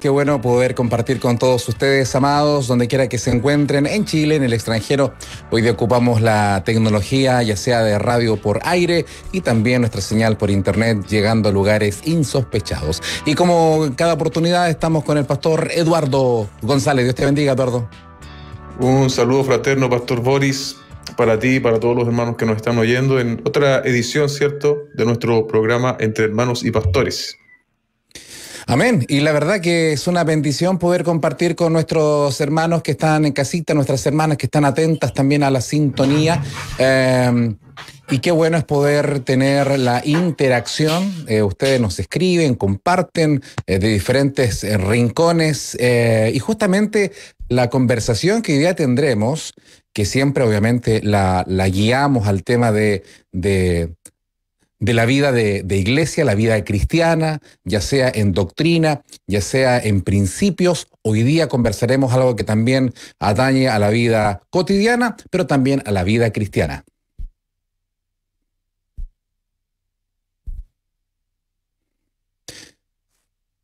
Qué bueno poder compartir con todos ustedes, amados, donde quiera que se encuentren, en Chile, en el extranjero. Hoy día ocupamos la tecnología, ya sea de radio por aire y también nuestra señal por internet, llegando a lugares insospechados. Y como cada oportunidad, estamos con el pastor Eduardo González. Dios te bendiga, Eduardo. Un saludo fraterno, Pastor Boris para ti y para todos los hermanos que nos están oyendo en otra edición, ¿cierto?, de nuestro programa Entre Hermanos y Pastores. Amén. Y la verdad que es una bendición poder compartir con nuestros hermanos que están en casita, nuestras hermanas que están atentas también a la sintonía. Em, y qué bueno es poder tener la interacción. Eh, ustedes nos escriben, comparten eh, de diferentes eh, rincones. y justamente la conversación que hoy día tendremos que siempre obviamente la, guiamos al tema de, de, la vida de, de, iglesia, la vida cristiana, ya sea en doctrina, ya sea en principios. Hoy día conversaremos algo que también atañe a la vida cotidiana, pero también a la vida cristiana.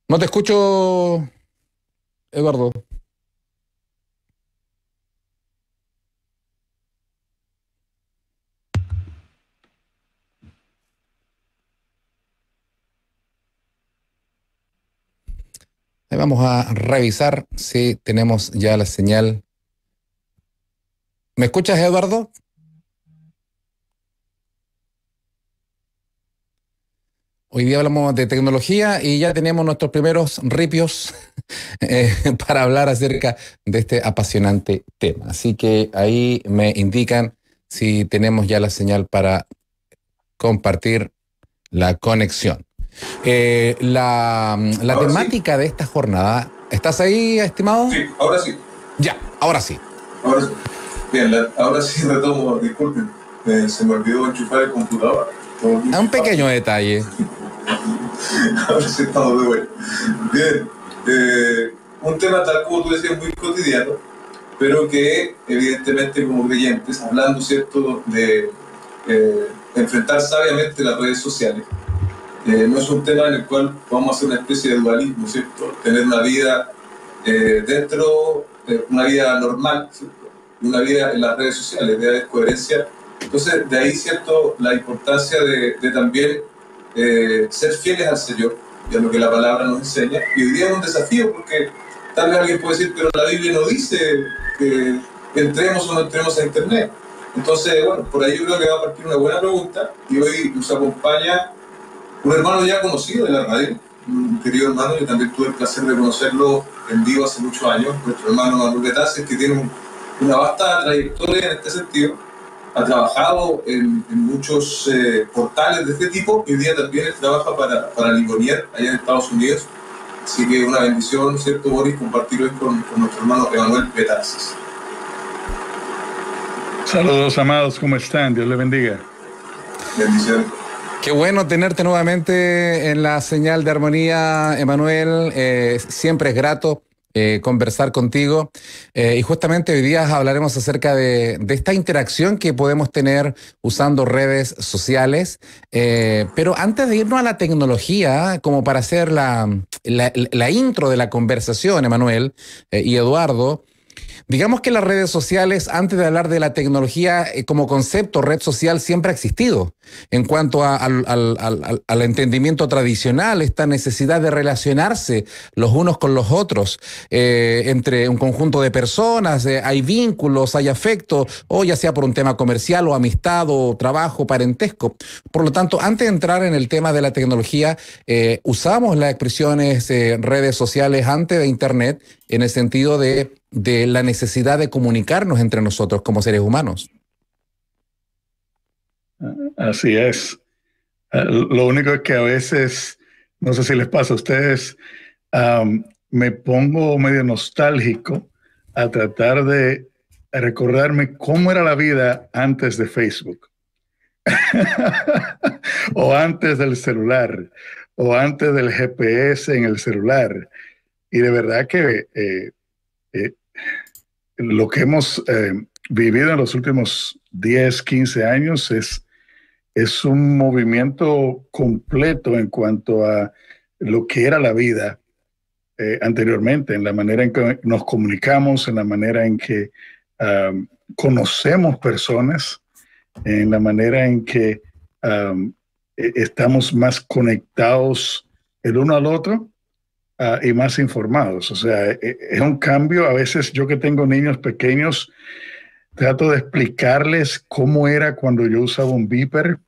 No te escucho, Eduardo. Vamos a revisar si tenemos ya la señal. ¿Me escuchas, Eduardo? Hoy día hablamos de tecnología y ya tenemos nuestros primeros ripios eh, para hablar acerca de este apasionante tema. Así que ahí me indican si tenemos ya la señal para compartir la conexión. Eh, la, temática de esta jornada, ¿estás ahí, estimado? Sí, ahora sí. Ya, ahora sí. Ahora sí. Bien, ahora sí retomo, disculpen, se me olvidó enchufar el computador. un pequeño detalle. ahora sí estamos de vuelta. Bien, eh, un tema tal como tú decías, muy cotidiano, pero que evidentemente como creyentes, hablando, ¿cierto?, de eh, enfrentar sabiamente las redes sociales eh, no es un tema en el cual vamos a hacer una especie de dualismo, ¿cierto? Tener una vida eh, dentro, eh, una vida normal, una vida en las redes sociales, de coherencia. Entonces, de ahí, ¿cierto? La importancia de, de también ser fieles al Señor y a lo que la palabra nos enseña. Y hoy día es un desafío porque tal vez alguien puede decir, pero la Biblia no dice que entremos o no entremos a Internet. Entonces, bueno, por ahí yo creo que va a partir una buena pregunta y hoy nos acompaña un hermano ya conocido de la radio, un querido hermano, yo también tuve el placer de conocerlo en vivo hace muchos años, nuestro hermano Manuel Petazes, que tiene una vasta trayectoria en este sentido, ha trabajado en, muchos eh, portales de este tipo y hoy día también él trabaja para, para Ligonier, allá en Estados Unidos. Así que una bendición, ¿cierto, Boris? Compartirlo con, con nuestro hermano Emanuel Betaces. Saludos, amados, ¿cómo están? Dios les bendiga. Bendiciones. Qué bueno tenerte nuevamente en la señal de armonía, Emanuel. Eh, siempre es grato eh, conversar contigo. Eh, y justamente hoy día hablaremos acerca de, esta interacción que podemos tener usando redes sociales. pero antes de irnos a la tecnología, como para hacer la, la intro de la conversación, Emanuel y Eduardo, Digamos que las redes sociales, antes de hablar de la tecnología eh, como concepto, red social siempre ha existido. En cuanto al, entendimiento tradicional, esta necesidad de relacionarse los unos con los otros, eh, entre un conjunto de personas, eh, hay vínculos, hay afecto, o ya sea por un tema comercial o amistad o trabajo, parentesco. Por lo tanto, antes de entrar en el tema de la tecnología, usamos las expresiones redes sociales antes de Internet en el sentido de de la necesidad de comunicarnos entre nosotros como seres humanos. Así es. Eh, lo único que a veces, no sé si les pasa a ustedes, me pongo medio nostálgico a tratar de recordarme cómo era la vida antes de Facebook, o antes del celular, o antes del GPS en el celular. Y de verdad que eh, eh, lo que hemos eh, vivido en los últimos 10, 15 años es, un movimiento completo en cuanto a lo que era la vida eh, anteriormente, en la manera en que nos comunicamos, en la manera en que conocemos personas, en la manera en que e, estamos más conectados el uno al otro Ah, y más informados. O sea, e, es un cambio. A veces yo que tengo niños pequeños, trato de explicarles cómo era cuando yo usaba un beeper,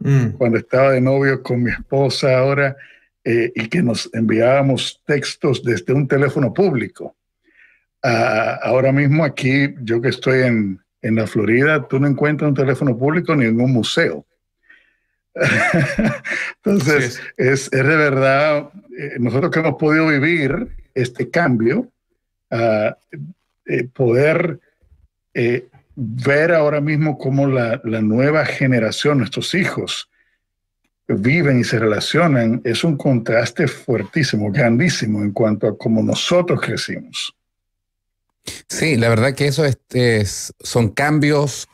mm. cuando estaba de novio con mi esposa ahora, eh, y que nos enviábamos textos desde un teléfono público. Ah, ahora mismo aquí, yo que estoy en, en la Florida, tú no encuentras un teléfono público ni en un museo. Entonces, es. de verdad, eh, nosotros que hemos podido vivir este cambio, ah, eh, poder eh, ver ahora mismo cómo la, nueva generación, nuestros hijos, viven y se relacionan, es un contraste fuertísimo, grandísimo en cuanto a cómo nosotros crecimos. Sí, la verdad que eso es, son cambios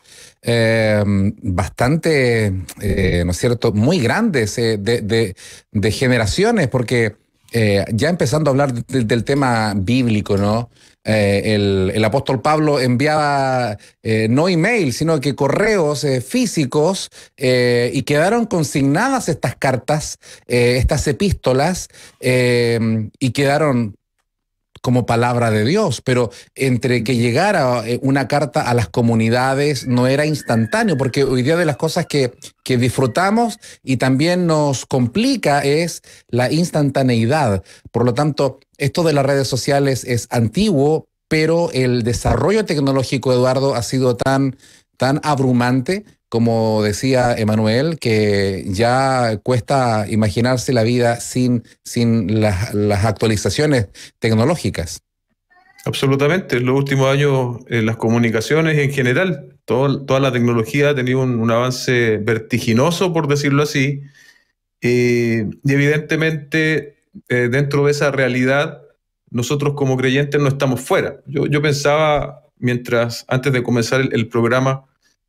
Em, bastante, eh, ¿no es cierto?, muy grandes eh, de, generaciones, porque eh, ya empezando a hablar del tema bíblico, ¿no? El, el, apóstol Pablo enviaba no email, sino que correos físicos y quedaron consignadas estas cartas, estas epístolas, em, y quedaron como palabra de Dios, pero entre que llegara eh, una carta a las comunidades no era instantáneo, porque hoy día de las cosas que, que disfrutamos y también nos complica es la instantaneidad. Por lo tanto, esto de las redes sociales es antiguo, pero el desarrollo tecnológico, Eduardo, ha sido tan tan abrumante, como decía Emanuel, que ya cuesta imaginarse la vida sin, sin las, actualizaciones tecnológicas. Absolutamente. En los últimos años, en eh, las comunicaciones en general, toda la tecnología ha tenido un, avance vertiginoso, por decirlo así. Eh, y evidentemente, eh, dentro de esa realidad, nosotros como creyentes no estamos fuera. Yo, yo pensaba mientras, antes de comenzar el, programa,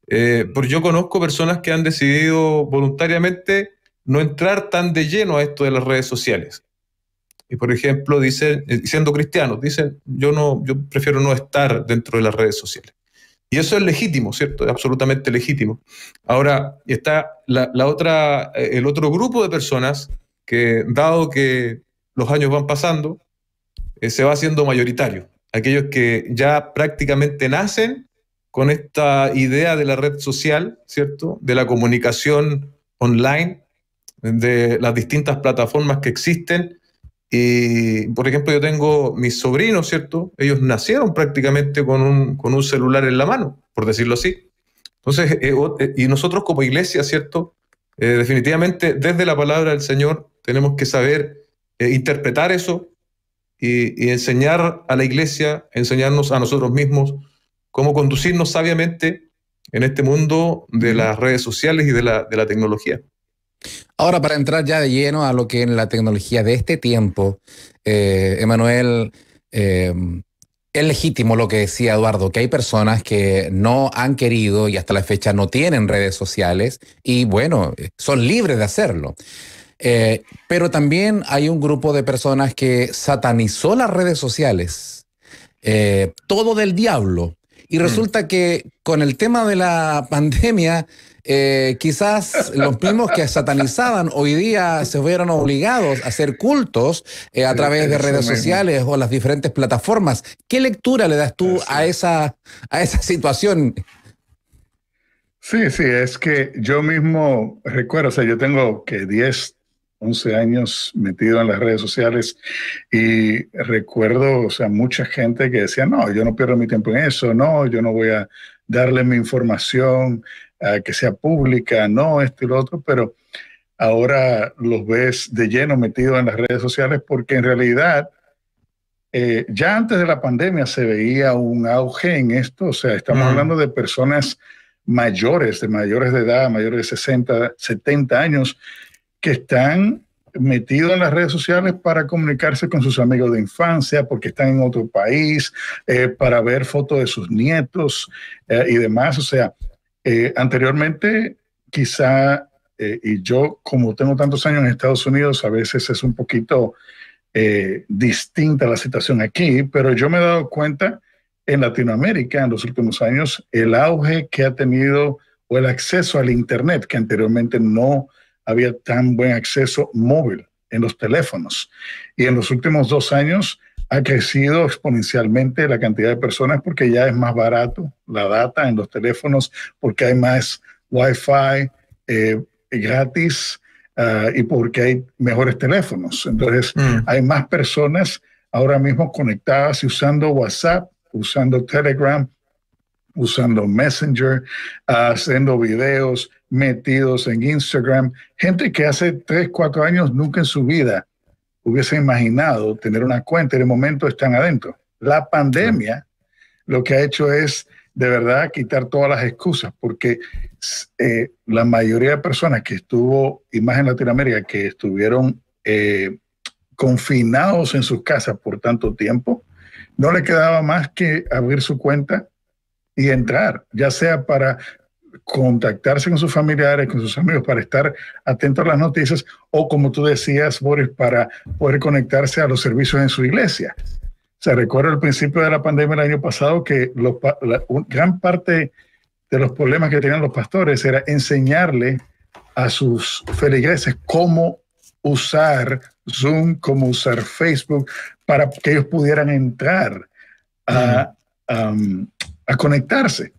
eh, porque yo conozco personas que han decidido voluntariamente no entrar tan de lleno a esto de las redes sociales. Y por ejemplo, dicen, eh, siendo cristianos, dicen, yo, no, yo prefiero no estar dentro de las redes sociales. Y eso es legítimo, ¿cierto? Es absolutamente legítimo. Ahora, está la, otra, eh, el otro grupo de personas que, dado que los años van pasando, se va haciendo mayoritario aquellos que ya prácticamente nacen con esta idea de la red social, ¿cierto? De la comunicación online, de las distintas plataformas que existen. Y, por ejemplo, yo tengo mis sobrinos, ¿cierto? Ellos nacieron prácticamente con un, celular en la mano, por decirlo así. Entonces, eh, eh, y nosotros como iglesia, ¿cierto? Eh, definitivamente, desde la palabra del Señor, tenemos que saber interpretar eso, y, enseñar a la iglesia, enseñarnos a nosotros mismos cómo conducirnos sabiamente en este mundo de las redes sociales y de la, tecnología. Ahora, para entrar ya de lleno a lo que en la tecnología de este tiempo, eh, Emanuel, em, es legítimo lo que decía Eduardo, que hay personas que no han querido y hasta la fecha no tienen redes sociales y bueno, eh, son libres de hacerlo. Eh, pero también hay un grupo de personas que satanizó las redes sociales, eh, todo del diablo. Y mm. resulta que con el tema de la pandemia, eh, quizás los mismos que satanizaban hoy día se vieron obligados a hacer cultos a través de redes sociales o las diferentes plataformas. ¿Qué lectura le das tú a, esa, a esa situación? Sí, sí, es que yo mismo recuerdo, o sea, yo tengo que 10, 11 años metido en las redes sociales y recuerdo, o sea, mucha gente que decía, no, yo no pierdo mi tiempo en eso, no, yo no voy a darle mi información a que sea pública, no, esto y lo otro, pero ahora los ves de lleno metido en las redes sociales porque en realidad eh, ya antes de la pandemia se veía un auge en esto, o sea, estamos mm. hablando de personas mayores, de mayores de edad, mayores de 60, 70 años, que están metidos en las redes sociales para comunicarse con sus amigos de infancia, porque están en otro país, eh, para ver fotos de sus nietos eh, y demás. O sea, eh, anteriormente quizá, y yo como tengo tantos años en Estados Unidos, a veces es un poquito distinta la situación aquí, pero yo me he dado cuenta en Latinoamérica en los últimos años el auge que ha tenido o el acceso al Internet, que anteriormente no había tan buen acceso móvil en los teléfonos. Y en los últimos dos años ha crecido exponencialmente la cantidad de personas porque ya es más barato la data en los teléfonos, porque hay más Wi-Fi eh, gratis ah, y porque hay mejores teléfonos. Entonces, mm. hay más personas ahora mismo conectadas y usando WhatsApp, usando Telegram, usando Messenger, ah, haciendo videos, metidos en Instagram, gente que hace tres, cuatro años nunca en su vida hubiese imaginado tener una cuenta y el momento están adentro. La pandemia lo que ha hecho es de verdad quitar todas las excusas, porque eh, la mayoría de personas que estuvo, y más en Latinoamérica, que estuvieron eh, confinados en sus casas por tanto tiempo, no le quedaba más que abrir su cuenta y entrar, ya sea para contactarse con sus familiares, con sus amigos, para estar atentos a las noticias o, como tú decías, Boris, para poder conectarse a los servicios en su iglesia. Se recuerda el principio de la pandemia del año pasado que gran parte de los problemas que tenían los pastores era enseñarle a sus feligreses cómo usar Zoom, cómo usar Facebook, para que ellos pudieran entrar a conectarse.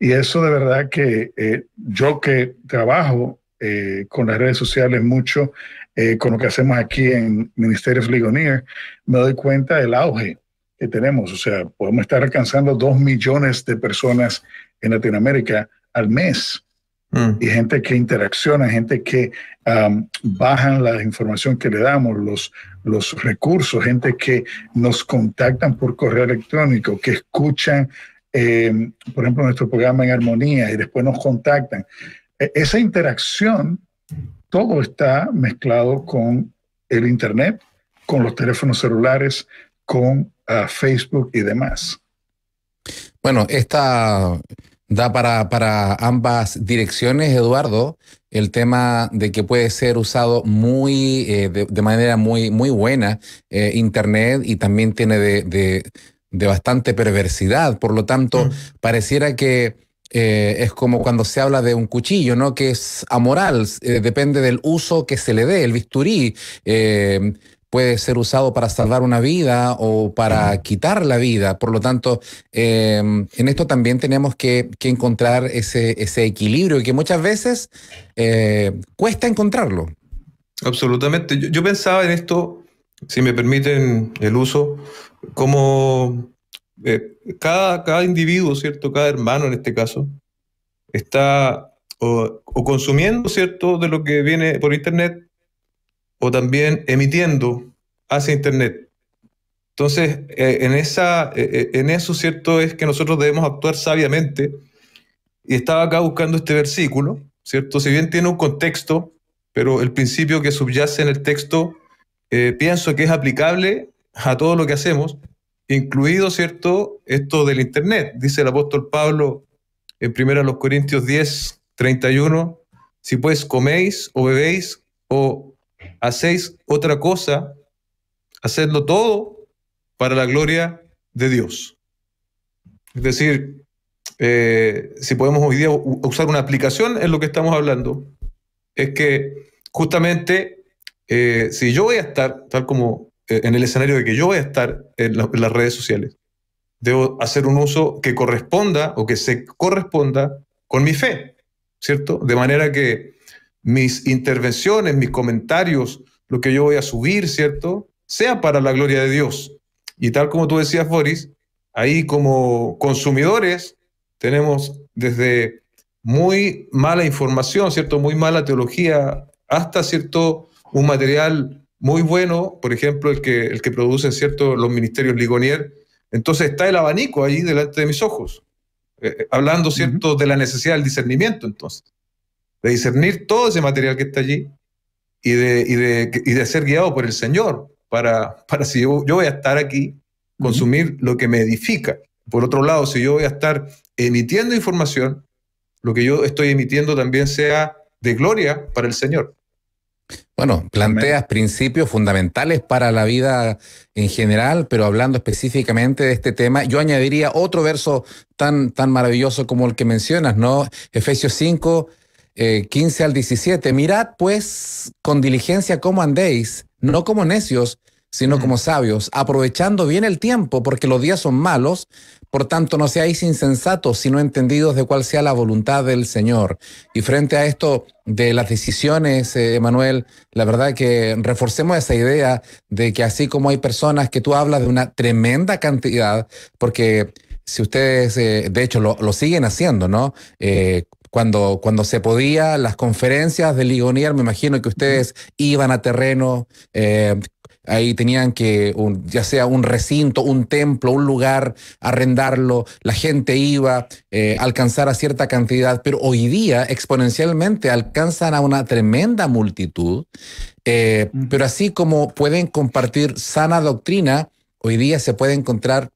Y eso de verdad que eh, yo que trabajo eh, con las redes sociales mucho, eh, con lo que hacemos aquí en Ministerios Ligonier, me doy cuenta del auge que tenemos. O sea, podemos estar alcanzando dos millones de personas en Latinoamérica al mes. Mm. Y gente que interacciona, gente que bajan la información que le damos, los, los recursos, gente que nos contactan por correo electrónico, que escuchan eh, por ejemplo, nuestro programa en armonía y después nos contactan. E, esa interacción, todo está mezclado con el Internet, con los teléfonos celulares, con ah, Facebook y demás. Bueno, esta da para, ambas direcciones, Eduardo, el tema de que puede ser usado muy, eh, de, manera muy, muy buena eh, Internet y también tiene de de bastante perversidad. Por lo tanto, mm. pareciera que eh, es como cuando se habla de un cuchillo, ¿no? Que es amoral, eh, depende del uso que se le dé, el bisturí. Eh, puede ser usado para salvar una vida o para quitar la vida. Por lo tanto, en esto también tenemos que, que encontrar ese, ese, equilibrio que muchas veces cuesta encontrarlo. Absolutamente. yo pensaba en esto si me permiten el uso, como eh, cada, cada individuo, ¿cierto? Cada hermano en este caso, está o, consumiendo, ¿cierto?, de lo que viene por Internet o también emitiendo hacia Internet. Entonces, eh, en, esa, eh, en eso, ¿cierto?, es que nosotros debemos actuar sabiamente. Y estaba acá buscando este versículo, ¿cierto? Si bien tiene un contexto, pero el principio que subyace en el texto eh, pienso que es aplicable a todo lo que hacemos, incluido, ¿cierto?, esto del Internet. Dice el apóstol Pablo en 1 Corintios 10, 31, si pues coméis o bebéis o hacéis otra cosa, hacedlo todo para la gloria de Dios. Es decir, eh, si podemos hoy día usar una aplicación en lo que estamos hablando, es que justamente eh, si yo voy a estar, tal como eh, en el escenario de que yo voy a estar en, en las redes sociales, debo hacer un uso que corresponda o que se corresponda con mi fe, ¿cierto? De manera que mis intervenciones, mis comentarios, lo que yo voy a subir, ¿cierto? Sea para la gloria de Dios. Y tal como tú decías, Boris, ahí como consumidores tenemos desde muy mala información, ¿cierto? Muy mala teología, hasta, ¿cierto? un material muy bueno, por ejemplo, el que, el que producen cierto, los ministerios Ligonier. Entonces está el abanico ahí delante de mis ojos, eh, eh, hablando ¿cierto? de la necesidad del discernimiento, entonces, de discernir todo ese material que está allí y de, y de, ser guiado por el Señor para, para si yo, voy a estar aquí, consumir lo que me edifica. Por otro lado, si yo voy a estar emitiendo información, lo que yo estoy emitiendo también sea de gloria para el Señor. Bueno, planteas principios fundamentales para la vida en general, pero hablando específicamente de este tema, yo añadiría otro verso tan, tan maravilloso como el que mencionas, ¿no? Efesios 5, 15 eh, al 17. Mirad pues con diligencia cómo andéis, no como necios, sino como sabios, aprovechando bien el tiempo, porque los días son malos, por tanto no seáis insensatos, sino entendidos de cuál sea la voluntad del Señor. Y frente a esto de las decisiones, eh, Emanuel, la verdad que reforcemos esa idea de que así como hay personas que tú hablas de una tremenda cantidad, porque si ustedes, eh, de hecho, lo, siguen haciendo, ¿no? Eh, cuando, cuando se podía, las conferencias de Ligonier, me imagino que ustedes iban a terreno, eh, Ahí tenían que, ya sea un recinto, un templo, un lugar, arrendarlo, la gente iba a eh, alcanzar a cierta cantidad, pero hoy día exponencialmente alcanzan a una tremenda multitud, eh, pero así como pueden compartir sana doctrina, hoy día se puede encontrar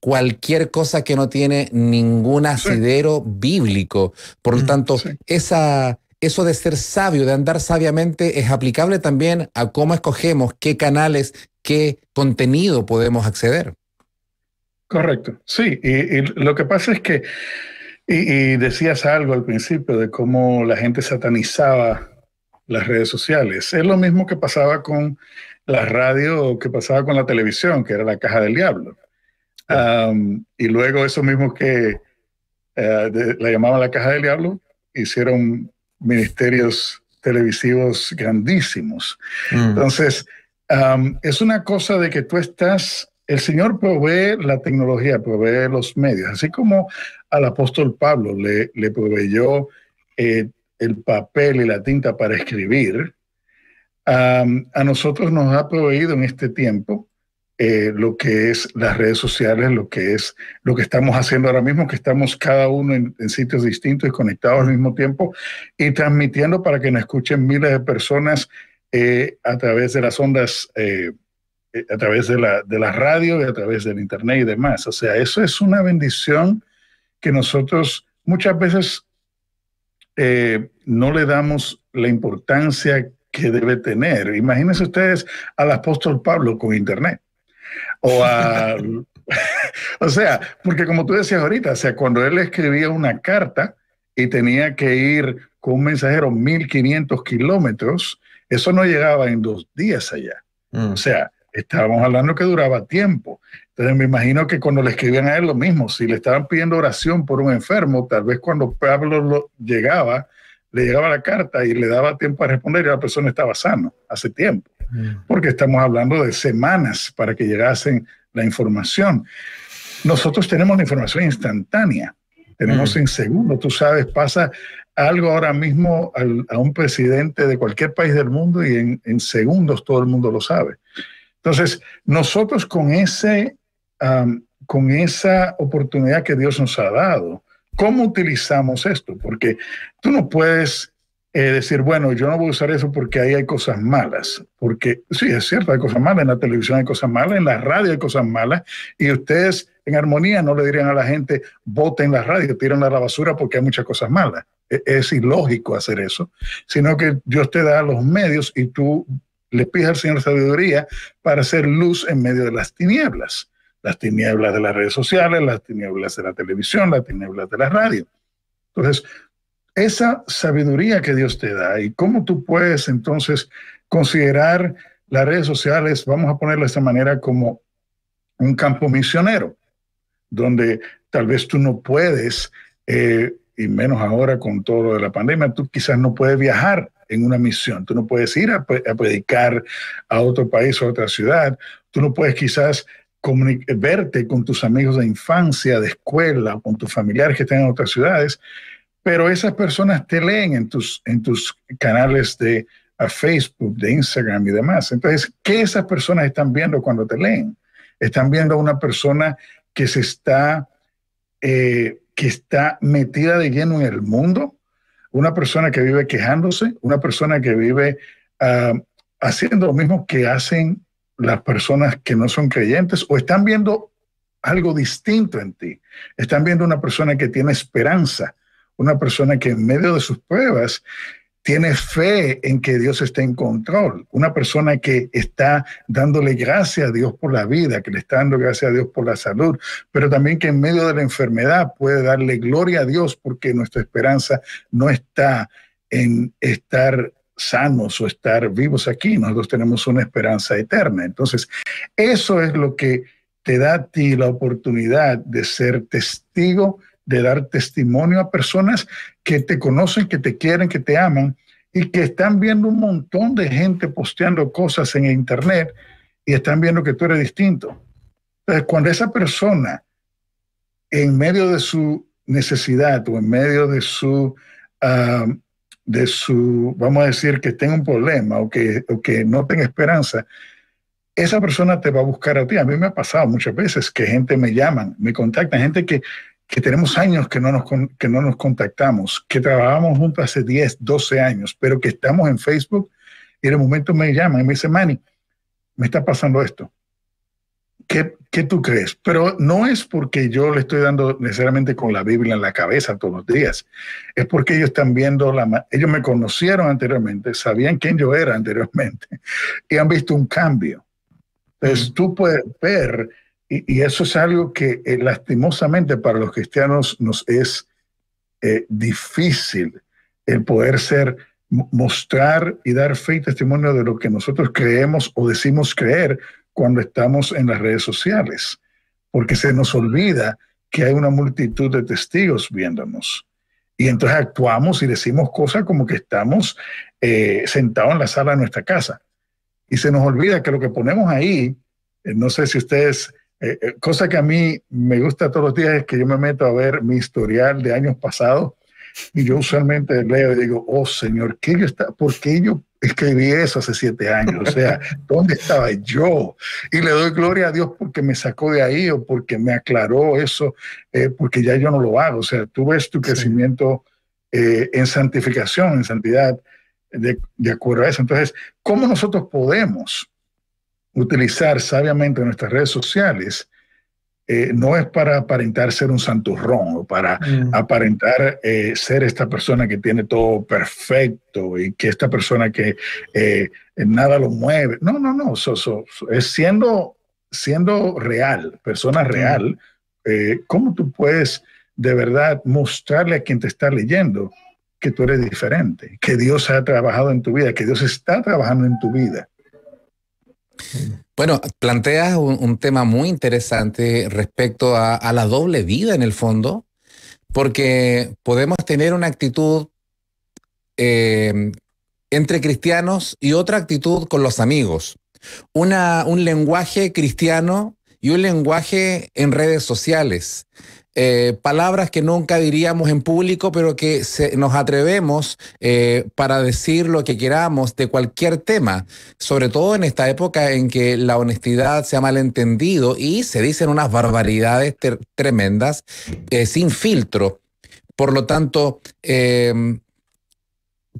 cualquier cosa que no tiene ningún asidero bíblico. Por lo tanto, esa, eso de ser sabio, de andar sabiamente, es aplicable también a cómo escogemos qué canales, qué contenido podemos acceder. Correcto, sí. Y, lo que pasa es que, y, decías algo al principio de cómo la gente satanizaba las redes sociales. Es lo mismo que pasaba con la radio que pasaba con la televisión, que era la caja del diablo. y luego eso mismo que eh, la llamaban la caja del diablo, hicieron ministerios televisivos grandísimos. Mm. Entonces, es una cosa de que tú estás, el Señor provee la tecnología, provee los medios, así como al apóstol Pablo le, proveyó eh, el papel y la tinta para escribir, a nosotros nos ha proveído en este tiempo eh, lo que es las redes sociales, lo que es lo que estamos haciendo ahora mismo, que estamos cada uno en, sitios distintos y conectados al mismo tiempo y transmitiendo para que nos escuchen miles de personas eh, a través de las ondas, eh, a través de la, de la radio y a través del internet y demás. O sea, eso es una bendición que nosotros muchas veces no le damos la importancia que debe tener. Imagínense ustedes al apóstol Pablo con internet o o sea, porque como tú decías ahorita, o sea, cuando él escribía una carta y tenía que ir con un mensajero 1500 kilómetros, eso no llegaba en dos días allá. Mm. O sea, estábamos hablando que duraba tiempo. Entonces me imagino que cuando le escribían a él lo mismo, si le estaban pidiendo oración por un enfermo, tal vez cuando Pablo lo llegaba, le llegaba la carta y le daba tiempo a responder y la persona estaba sano hace tiempo, mm. porque estamos hablando de semanas para que llegasen la información. Nosotros tenemos la información instantánea, tenemos mm. en segundos. tú sabes, pasa algo ahora mismo a un presidente de cualquier país del mundo y en, segundos todo el mundo lo sabe. Entonces, nosotros con, ese, con esa oportunidad que Dios nos ha dado, ¿Cómo utilizamos esto? Porque tú no puedes eh, decir, bueno, yo no voy a usar eso porque ahí hay cosas malas. Porque sí, es cierto, hay cosas malas. En la televisión hay cosas malas, en la radio hay cosas malas. Y ustedes en armonía no le dirían a la gente, voten la radio, tiren la basura porque hay muchas cosas malas. E, es, ilógico hacer eso. Sino que Dios te da los medios y tú le pides al Señor sabiduría para hacer luz en medio de las tinieblas las tinieblas de las redes sociales, las tinieblas de la televisión, las tinieblas de la radio. Entonces, esa sabiduría que Dios te da y cómo tú puedes entonces considerar las redes sociales, vamos a ponerlo de esta manera, como un campo misionero, donde tal vez tú no puedes, eh, y menos ahora con todo de la pandemia, tú quizás no puedes viajar en una misión, tú no puedes ir a, a predicar a otro país o a otra ciudad, tú no puedes quizás verte con tus amigos de infancia, de escuela, con tus familiares que están en otras ciudades, pero esas personas te leen en tus, en tus canales de Facebook, de Instagram y demás. Entonces, ¿qué esas personas están viendo cuando te leen? Están viendo a una persona que se está, eh, que está metida de lleno en el mundo, una persona que vive quejándose, una persona que vive ah, haciendo lo mismo que hacen las personas que no son creyentes o están viendo algo distinto en ti. Están viendo una persona que tiene esperanza, una persona que en medio de sus pruebas tiene fe en que Dios está en control, una persona que está dándole gracias a Dios por la vida, que le está dando gracias a Dios por la salud, pero también que en medio de la enfermedad puede darle gloria a Dios porque nuestra esperanza no está en estar sanos o estar vivos aquí. Nosotros tenemos una esperanza eterna. Entonces, eso es lo que te da a ti la oportunidad de ser testigo, de dar testimonio a personas que te conocen, que te quieren, que te aman y que están viendo un montón de gente posteando cosas en Internet y están viendo que tú eres distinto. Entonces, cuando esa persona, en medio de su necesidad o en medio de su ah, de su, vamos a decir, que tenga un problema o que, o que no tenga esperanza, esa persona te va a buscar a ti. A mí me ha pasado muchas veces que gente me llama me contacta, gente que, que tenemos años que no, nos, que no nos contactamos, que trabajamos juntos hace 10, 12 años, pero que estamos en Facebook y en el momento me llaman y me dicen, Manny, me está pasando esto. ¿Qué, tú crees? Pero no es porque yo le estoy dando necesariamente con la Biblia en la cabeza todos los días. Es porque ellos están viendo la... Ellos me conocieron anteriormente, sabían quién yo era anteriormente y han visto un cambio. Entonces tú puedes ver, y, eso es algo que eh, lastimosamente para los cristianos nos es eh, difícil el poder ser mostrar y dar fe y testimonio de lo que nosotros creemos o decimos creer, cuando estamos en las redes sociales, porque se nos olvida que hay una multitud de testigos viéndonos. Y entonces actuamos y decimos cosas como que estamos eh, sentados en la sala de nuestra casa. Y se nos olvida que lo que ponemos ahí, eh, no sé si ustedes, eh, cosa que a mí me gusta todos los días es que yo me meto a ver mi historial de años pasados y yo usualmente leo y digo, oh Señor, ¿qué yo está, ¿por qué está por qué yo escribí eso hace siete años, o sea, ¿dónde estaba yo? Y le doy gloria a Dios porque me sacó de ahí o porque me aclaró eso, eh, porque ya yo no lo hago, o sea, tú ves tu crecimiento eh, en santificación, en santidad, de, de, acuerdo a eso. Entonces, ¿cómo nosotros podemos utilizar sabiamente nuestras redes sociales eh, no es para aparentar ser un santurrón o para mm. aparentar eh, ser esta persona que tiene todo perfecto y que esta persona que eh, nada lo mueve. No, no, no, so, es siendo, siendo real, persona mm. real, ¿cómo tú puedes de verdad mostrarle a quien te está leyendo que tú eres diferente, que Dios ha trabajado en tu vida, que Dios está trabajando en tu vida? Bueno, planteas un, tema muy interesante respecto a, la doble vida en el fondo, porque podemos tener una actitud eh, entre cristianos y otra actitud con los amigos. Una, un lenguaje cristiano y un lenguaje en redes sociales. Eh, palabras que nunca diríamos en público, pero que nos atrevemos eh, para decir lo que queramos de cualquier tema, sobre todo en esta época en que la honestidad se ha malentendido y se dicen unas barbaridades tremendas eh, sin filtro. Por lo tanto,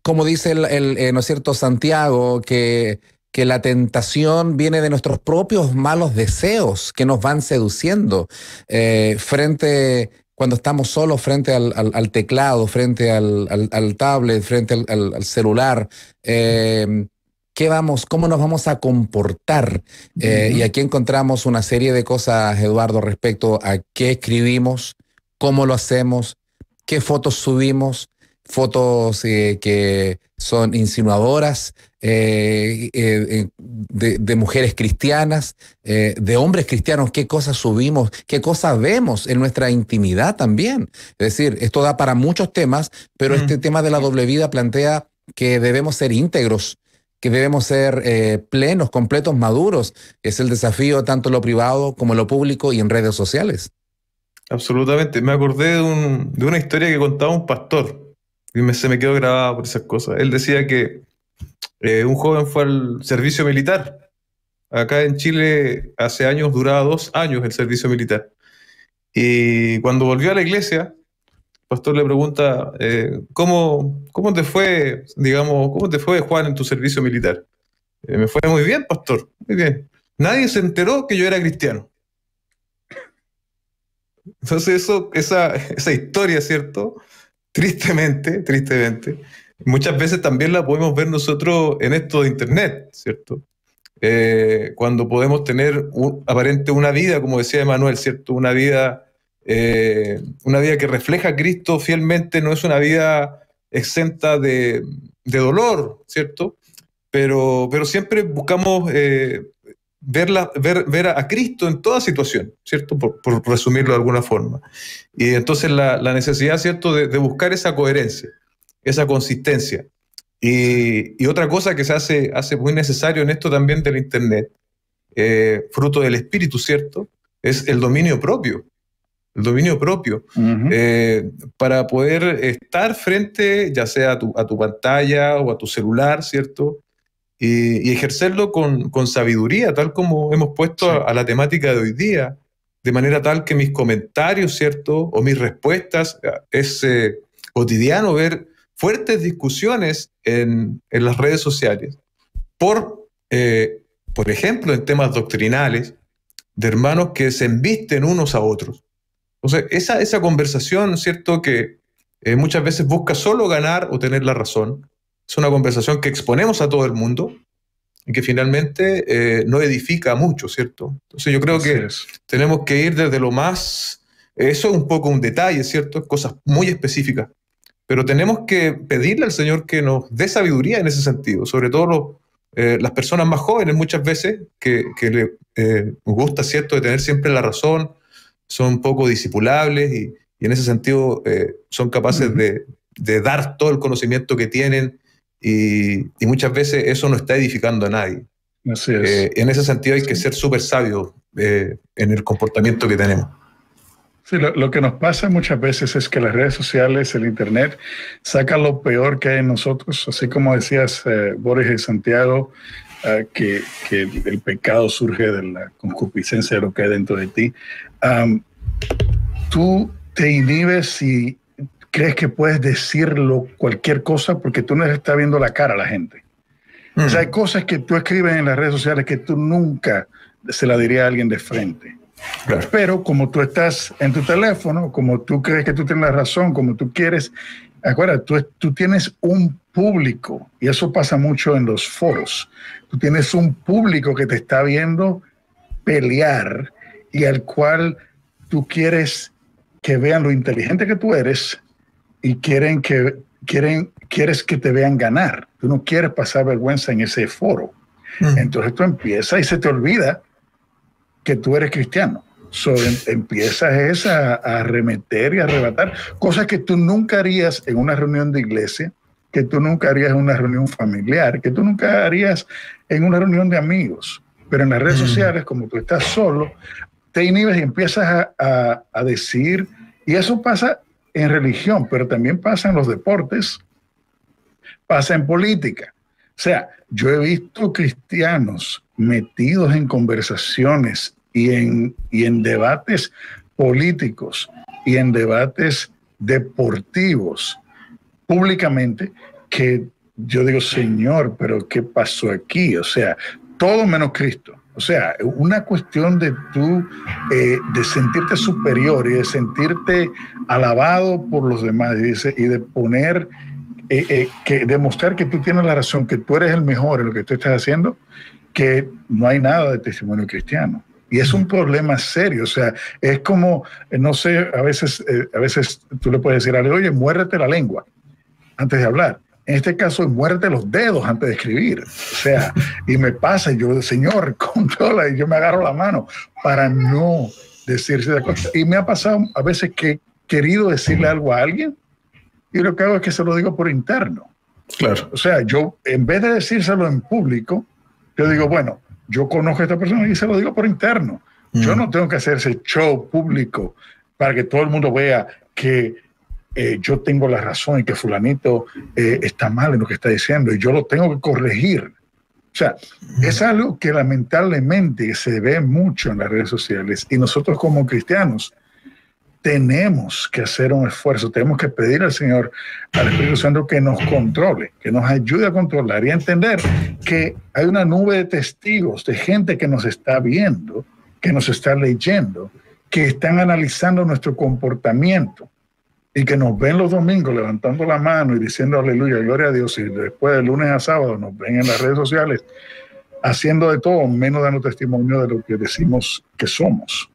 como dice el, el ¿no es cierto?, Santiago, que que la tentación viene de nuestros propios malos deseos que nos van seduciendo eh, frente cuando estamos solos frente al, teclado, frente al, tablet, frente al, celular. Em, ¿Qué vamos, cómo nos vamos a comportar? Eh, y aquí encontramos una serie de cosas, Eduardo, respecto a qué escribimos, cómo lo hacemos, qué fotos subimos, fotos eh, que son insinuadoras eh, eh, de, mujeres cristianas, de hombres cristianos, qué cosas subimos, qué cosas vemos en nuestra intimidad también. Es decir, esto da para muchos temas, pero este mm. tema de la doble vida plantea que debemos ser íntegros que debemos ser plenos, completos, maduros. Es el desafío tanto en lo privado como en lo público y en redes sociales. Absolutamente. Me acordé de, un, de una historia que contaba un pastor y se me quedó grabado por esas cosas. Él decía que eh, un joven fue al servicio militar. Acá en Chile hace años duraba dos años el servicio militar. Y cuando volvió a la iglesia, el pastor le pregunta, eh, ¿cómo, ¿cómo te fue, digamos, cómo te fue Juan en tu servicio militar? Eh, me fue muy bien, pastor, muy bien. Nadie se enteró que yo era cristiano. Entonces eso, esa, esa historia, ¿cierto? tristemente, tristemente, muchas veces también la podemos ver nosotros en esto de Internet, ¿cierto? Eh, cuando podemos tener aparente una vida, como decía Emanuel, ¿cierto? Una vida, eh, una vida que refleja a Cristo fielmente, no es una vida exenta de, de dolor, ¿cierto? Pero, pero siempre buscamos eh, ver, ver, a Cristo en toda situación, ¿cierto? Por, resumirlo de alguna forma. Y entonces la, necesidad, ¿cierto?, de, buscar esa coherencia, esa consistencia. Y, otra cosa que se hace, muy necesario en esto también del Internet, eh, fruto del espíritu, ¿cierto? Es el dominio propio el dominio propio, eh, para poder estar frente, ya sea a a tu, pantalla o a tu celular, ¿cierto? y, ejercerlo con, sabiduría, tal como hemos puesto a, la temática de hoy día, de manera tal que mis comentarios, ¿cierto? O mis respuestas, eh, es eh, cotidiano ver fuertes discusiones en, las redes sociales por, eh, por ejemplo, en temas doctrinales, de hermanos que se embisten unos a otros. sea esa, esa conversación, ¿cierto? Que muchas veces busca solo ganar o tener la razón, es una conversación que exponemos a todo el mundo y que finalmente eh, no edifica mucho, ¿cierto? Entonces yo creo que tenemos que ir desde lo más, eso es un poco un detalle, ¿cierto? Cosas muy específicas, pero tenemos que pedirle al Señor que nos dé sabiduría en ese sentido, sobre todo eh, las personas más jóvenes muchas veces que, les le eh, gusta, ¿cierto?, de tener siempre la razón, son poco disipulables y, en ese sentido son capaces de, de, dar todo el conocimiento que tienen y, muchas veces eso no está edificando a nadie. Así es. Eh, en ese sentido hay que ser súper sabios eh, en el comportamiento que tenemos. Sí, lo, que nos pasa muchas veces es que las redes sociales, el Internet, saca lo peor que hay en nosotros, así como decías Borges eh, Boris de Santiago, ah, que, el, pecado surge de la concupiscencia de lo que hay dentro de ti. tú te inhibes y crees que puedes decirlo cualquier cosa porque tú no estás viendo la cara a la gente. O sea, hay mm. cosas que tú escribes en las redes sociales que tú nunca se la diría a alguien de frente. Pero como tú estás en tu teléfono, como tú crees que tú tienes la razón, como tú quieres, acuérdate, tú, tú tienes un público, y eso pasa mucho en los foros, tú tienes un público que te está viendo pelear y al cual tú quieres que vean lo inteligente que tú eres, y quieren que, quieren, quieres que te vean ganar. Tú no quieres pasar vergüenza en ese foro. Mm. Entonces tú empiezas y se te olvida que tú eres cristiano. So, em, empiezas a, arremeter y a arrebatar cosas que tú nunca harías en una reunión de iglesia, que tú nunca harías en una reunión familiar, que tú nunca harías en una reunión de amigos. Pero en las redes mm. sociales, como tú estás solo, te inhibes y empiezas a decir, y eso pasa en religión, pero también pasa en los deportes, pasa en política. O sea, yo he visto cristianos metidos en conversaciones y en, en debates políticos y en debates deportivos públicamente que yo digo, Señor, pero ¿qué pasó aquí? O sea, todo menos Cristo. O sea, una cuestión de tú, eh, de sentirte superior y de sentirte alabado por los demás, y, de poner, eh, eh, que demostrar que tú tienes la razón, que tú eres el mejor en lo que tú estás haciendo, que no hay nada de testimonio cristiano. Y es un problema serio, o sea, es como, no sé, a veces, a veces tú le puedes decir a alguien, oye, muérdete la lengua antes de hablar en este caso es muerte los dedos antes de escribir. O sea, y me pasa, yo, señor, controla, y yo me agarro la mano para no decirse la cosa. Y me ha pasado a veces que he querido decirle algo a alguien y lo que hago es que se lo digo por interno. Claro. O sea, yo en vez de decírselo en público, yo digo, bueno, yo conozco a esta persona y se lo digo por interno. Yo no tengo que hacer ese show público para que todo el mundo vea que eh, yo tengo la razón y que fulanito eh, está mal en lo que está diciendo y yo lo tengo que corregir. O sea, es algo que lamentablemente se ve mucho en las redes sociales y nosotros como cristianos tenemos que hacer un esfuerzo, tenemos que pedir al Señor, al Espíritu Santo, que nos controle, que nos ayude a controlar y a entender que hay una nube de testigos, de gente que nos está viendo, que nos está leyendo, que están analizando nuestro comportamiento y que nos ven los domingos levantando la mano y diciendo aleluya, gloria a Dios, y después de lunes a sábado nos ven en las redes sociales haciendo de todo, menos dando testimonio de lo que decimos que somos.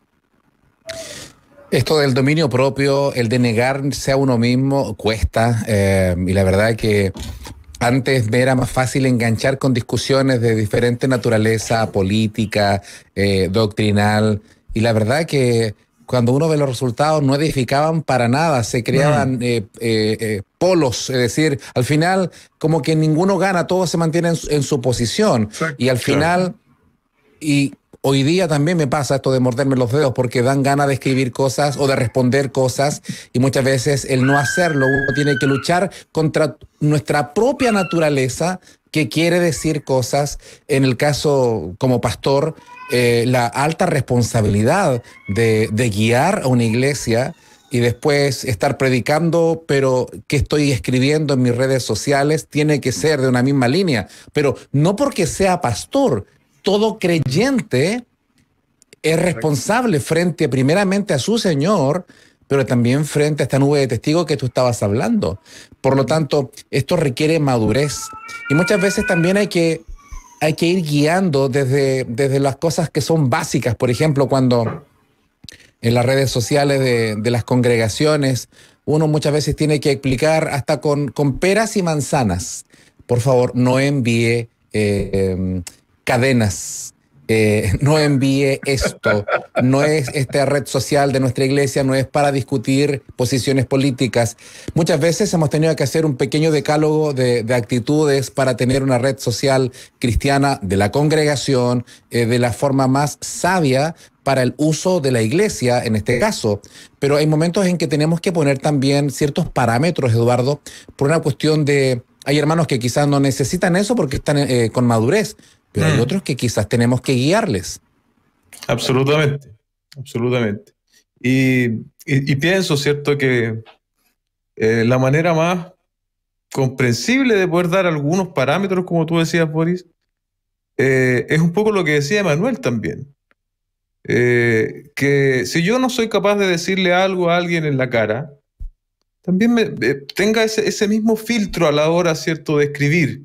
Esto del dominio propio, el de negarse a uno mismo, cuesta. Eh, y la verdad que antes me era más fácil enganchar con discusiones de diferente naturaleza, política, eh, doctrinal. Y la verdad que cuando uno ve los resultados, no edificaban para nada, se creaban mm. eh, eh, eh, polos, es decir, al final como que ninguno gana, todos se mantienen en, su, posición. Y al final, y hoy día también me pasa esto de morderme los dedos porque dan ganas de escribir cosas o de responder cosas y muchas veces el no hacerlo, uno tiene que luchar contra nuestra propia naturaleza que quiere decir cosas, en el caso como pastor, eh, la alta responsabilidad de, de guiar a una iglesia y después estar predicando, pero que estoy escribiendo en mis redes sociales tiene que ser de una misma línea. Pero no porque sea pastor, todo creyente es responsable frente primeramente a su Señor, pero también frente a esta nube de testigos que tú estabas hablando. Por lo tanto, esto requiere madurez. Y muchas veces también hay que hay que ir guiando desde, desde las cosas que son básicas, por ejemplo, cuando en las redes sociales de, las congregaciones, uno muchas veces tiene que explicar hasta con, con peras y manzanas. Por favor, no envíe eh, em, cadenas eh, no envíe esto. No es esta red social de nuestra iglesia, no es para discutir posiciones políticas. Muchas veces hemos tenido que hacer un pequeño decálogo de, actitudes para tener una red social cristiana de la congregación eh, de la forma más sabia para el uso de la iglesia en este caso. Pero hay momentos en que tenemos que poner también ciertos parámetros, Eduardo, por una cuestión de, hay hermanos que quizás no necesitan eso porque están eh, con madurez, pero hay mm. otros que quizás tenemos que guiarles. Absolutamente, absolutamente. Y, pienso, ¿cierto?, que eh, la manera más comprensible de poder dar algunos parámetros, como tú decías, Boris, eh, es un poco lo que decía Manuel también. Eh, que si yo no soy capaz de decirle algo a alguien en la cara, también me, tenga ese, ese, mismo filtro a la hora, ¿cierto?, de escribir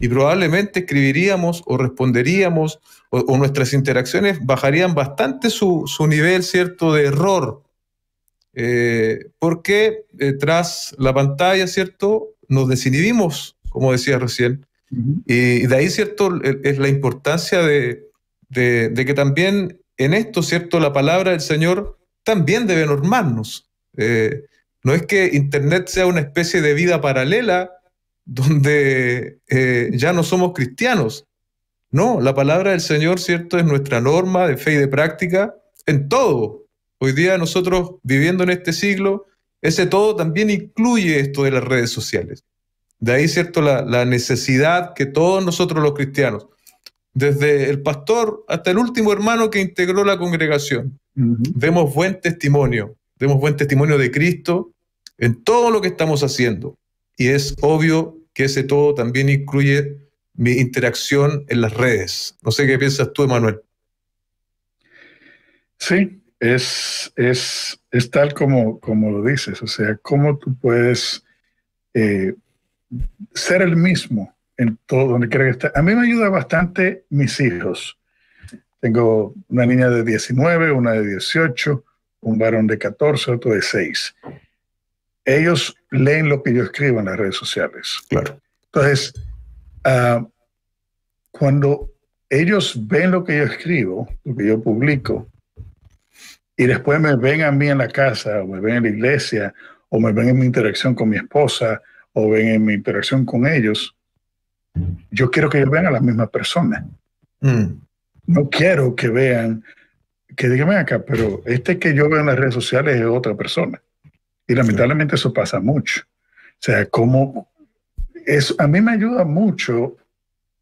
y probablemente escribiríamos o responderíamos o, nuestras interacciones bajarían bastante su, nivel, ¿cierto?, de error. Eh, porque eh, tras la pantalla, ¿cierto?, nos desinhibimos, como decía recién. Y de ahí, ¿cierto?, es la importancia de, que también en esto, ¿cierto?, la palabra del Señor también debe normarnos. Eh, no es que Internet sea una especie de vida paralela, donde eh, ya no somos cristianos. No, la palabra del Señor, ¿cierto? Es nuestra norma de fe y de práctica en todo. Hoy día nosotros viviendo en este siglo, ese todo también incluye esto de las redes sociales. De ahí, ¿cierto? La, necesidad que todos nosotros los cristianos, desde el pastor hasta el último hermano que integró la congregación, demos buen testimonio, demos buen testimonio de Cristo en todo lo que estamos haciendo y es obvio que ese todo también incluye mi interacción en las redes. No sé qué piensas tú, Emanuel. Sí, es, es, tal como, como lo dices, o sea, cómo tú puedes eh, ser el mismo en todo donde quiera que A mí me ayuda bastante mis hijos. Tengo una niña de 19, una de 18, un varón de 14, otro de 6. Ellos leen lo que yo escribo en las redes sociales. Claro. Entonces, ah, cuando ellos ven lo que yo escribo, lo que yo publico, y después me ven a mí en la casa, o me ven en la iglesia, o me ven en mi interacción con mi esposa, o ven en mi interacción con ellos, yo quiero que ellos vean a la misma persona. Mm. No quiero que vean, que digan acá, pero este que yo veo en las redes sociales es otra persona. Y lamentablemente eso pasa mucho. O sea, como a mí me ayuda mucho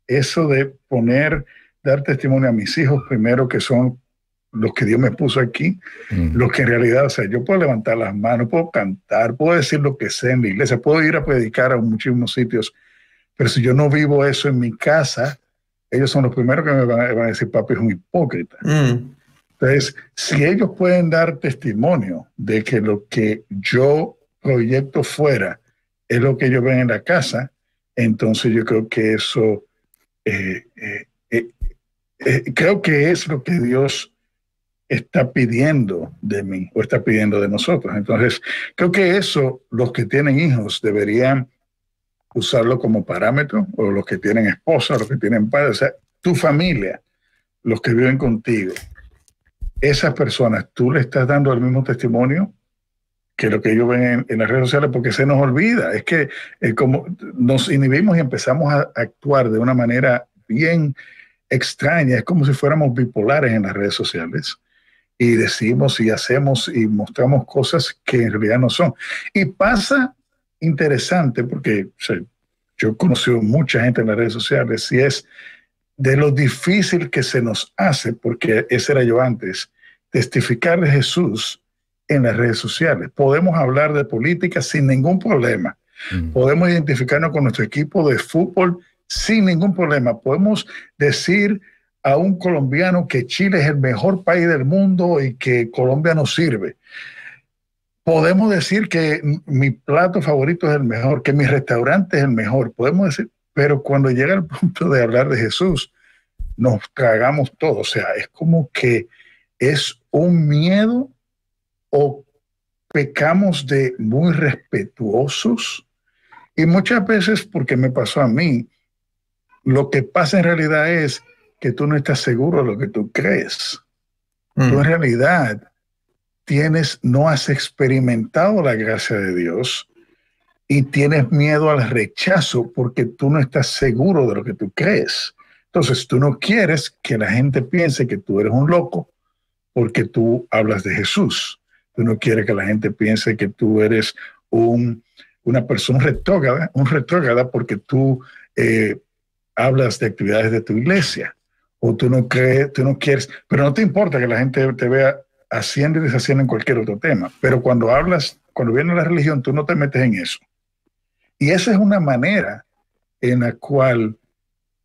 eso de poner, dar testimonio a mis hijos primero, que son los que Dios me puso aquí, mm. los que en realidad, o sea, yo puedo levantar las manos, puedo cantar, puedo decir lo que sé en la iglesia, puedo ir a predicar a muchísimos sitios, pero si yo no vivo eso en mi casa, ellos son los primeros que me van a, decir, papi es un hipócrita. Mm. Entonces, si ellos pueden dar testimonio de que lo que yo proyecto fuera es lo que ellos ven en la casa, entonces yo creo que eso, eh, eh, eh, creo que es lo que Dios está pidiendo de mí o está pidiendo de nosotros. Entonces, creo que eso los que tienen hijos deberían usarlo como parámetro, o los que tienen esposa, los que tienen padres, o sea, tu familia, los que viven contigo, esas personas, tú le estás dando el mismo testimonio que lo que ellos ven en, las redes sociales, porque se nos olvida. Es que como nos inhibimos y empezamos a actuar de una manera bien extraña, es como si fuéramos bipolares en las redes sociales y decimos y hacemos y mostramos cosas que en realidad no son. Y pasa interesante porque yo he conocido mucha gente en las redes sociales y es de lo difícil que se nos hace, porque ese era yo antes, testificar de Jesús en las redes sociales. Podemos hablar de política sin ningún problema. Mm. Podemos identificarnos con nuestro equipo de fútbol sin ningún problema. Podemos decir a un colombiano que Chile es el mejor país del mundo y que Colombia nos sirve. Podemos decir que mi plato favorito es el mejor, que mi restaurante es el mejor. Podemos decir pero cuando llega el punto de hablar de Jesús, nos tragamos todo. O sea, es como que es un miedo o pecamos de muy respetuosos. Y muchas veces, porque me pasó a mí, lo que pasa en realidad es que tú no estás seguro de lo que tú crees. Tú en mm. realidad tienes, no has experimentado la gracia de Dios y tienes miedo al rechazo porque tú no estás seguro de lo que tú crees. Entonces tú no quieres que la gente piense que tú eres un loco porque tú hablas de Jesús. Tú no quieres que la gente piense que tú eres una persona retrógrada, un retrógrada porque tú eh, hablas de actividades de tu iglesia. O tú no crees, tú no quieres, pero no te importa que la gente te vea haciendo y deshaciendo en cualquier otro tema. Pero cuando hablas, cuando viene la religión, tú no te metes en eso. Y esa es una manera en la cual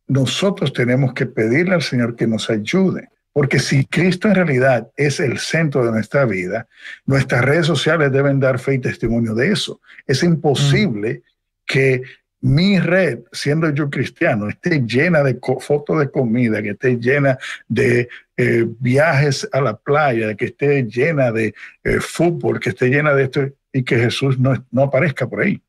nosotros tenemos que pedirle al Señor que nos ayude. Porque si Cristo en realidad es el centro de nuestra vida, nuestras redes sociales deben dar fe y testimonio de eso. Es imposible mm. que mi red, siendo yo cristiano, esté llena de fotos de comida, que esté llena de eh, viajes a la playa, que esté llena de eh, fútbol, que esté llena de esto y que Jesús no aparezca por ahí.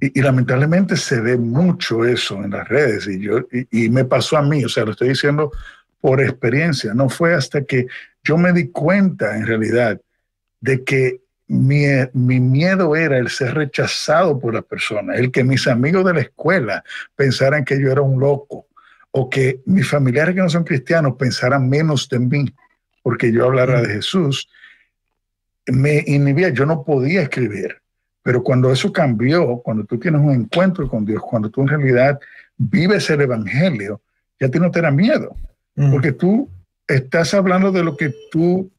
Y, lamentablemente se ve mucho eso en las redes y, yo, y, me pasó a mí, o sea, lo estoy diciendo por experiencia, no fue hasta que yo me di cuenta en realidad de que mi, miedo era el ser rechazado por la persona, el que mis amigos de la escuela pensaran que yo era un loco o que mis familiares que no son cristianos pensaran menos de mí porque yo hablara de Jesús, me inhibía, yo no podía escribir pero cuando eso cambió, cuando tú tienes un encuentro con Dios, cuando tú en realidad vives el Evangelio, ya te no te da miedo, mm. porque tú estás hablando de lo que tú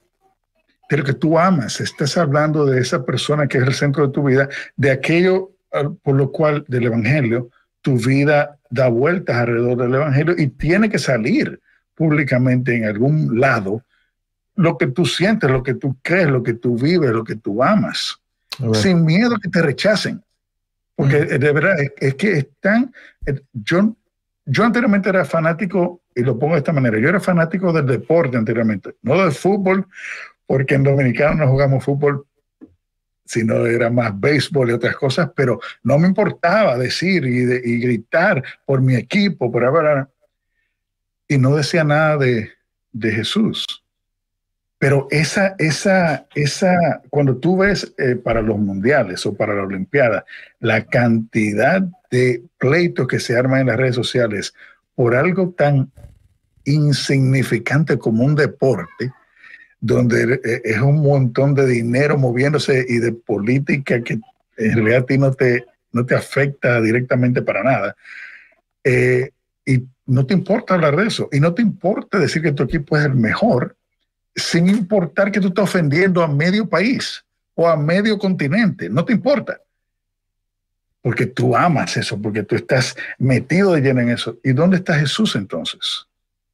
de lo que tú amas, estás hablando de esa persona que es el centro de tu vida, de aquello por lo cual del Evangelio, tu vida da vueltas alrededor del Evangelio y tiene que salir públicamente en algún lado lo que tú sientes, lo que tú crees, lo que tú vives, lo que tú amas sin miedo que te rechacen. Porque de verdad, es, que están. Eh, yo, yo anteriormente era fanático, y lo pongo de esta manera: yo era fanático del deporte anteriormente, no del fútbol, porque en Dominicano no jugamos fútbol sino era más béisbol y otras cosas, pero no me importaba decir y, gritar por mi equipo, por hablar. Y no decía nada de, de Jesús. Pero esa, esa, esa, cuando tú ves eh, para los mundiales o para la Olimpiada, la cantidad de pleitos que se arman en las redes sociales por algo tan insignificante como un deporte, donde eh, es un montón de dinero moviéndose y de política que en realidad a ti no te, no te afecta directamente para nada. Eh, y no te importa hablar de eso, y no te importa decir que tu equipo es el mejor, sin importar que tú estás ofendiendo a medio país o a medio continente, no te importa. Porque tú amas eso, porque tú estás metido de lleno en eso. ¿Y dónde está Jesús entonces?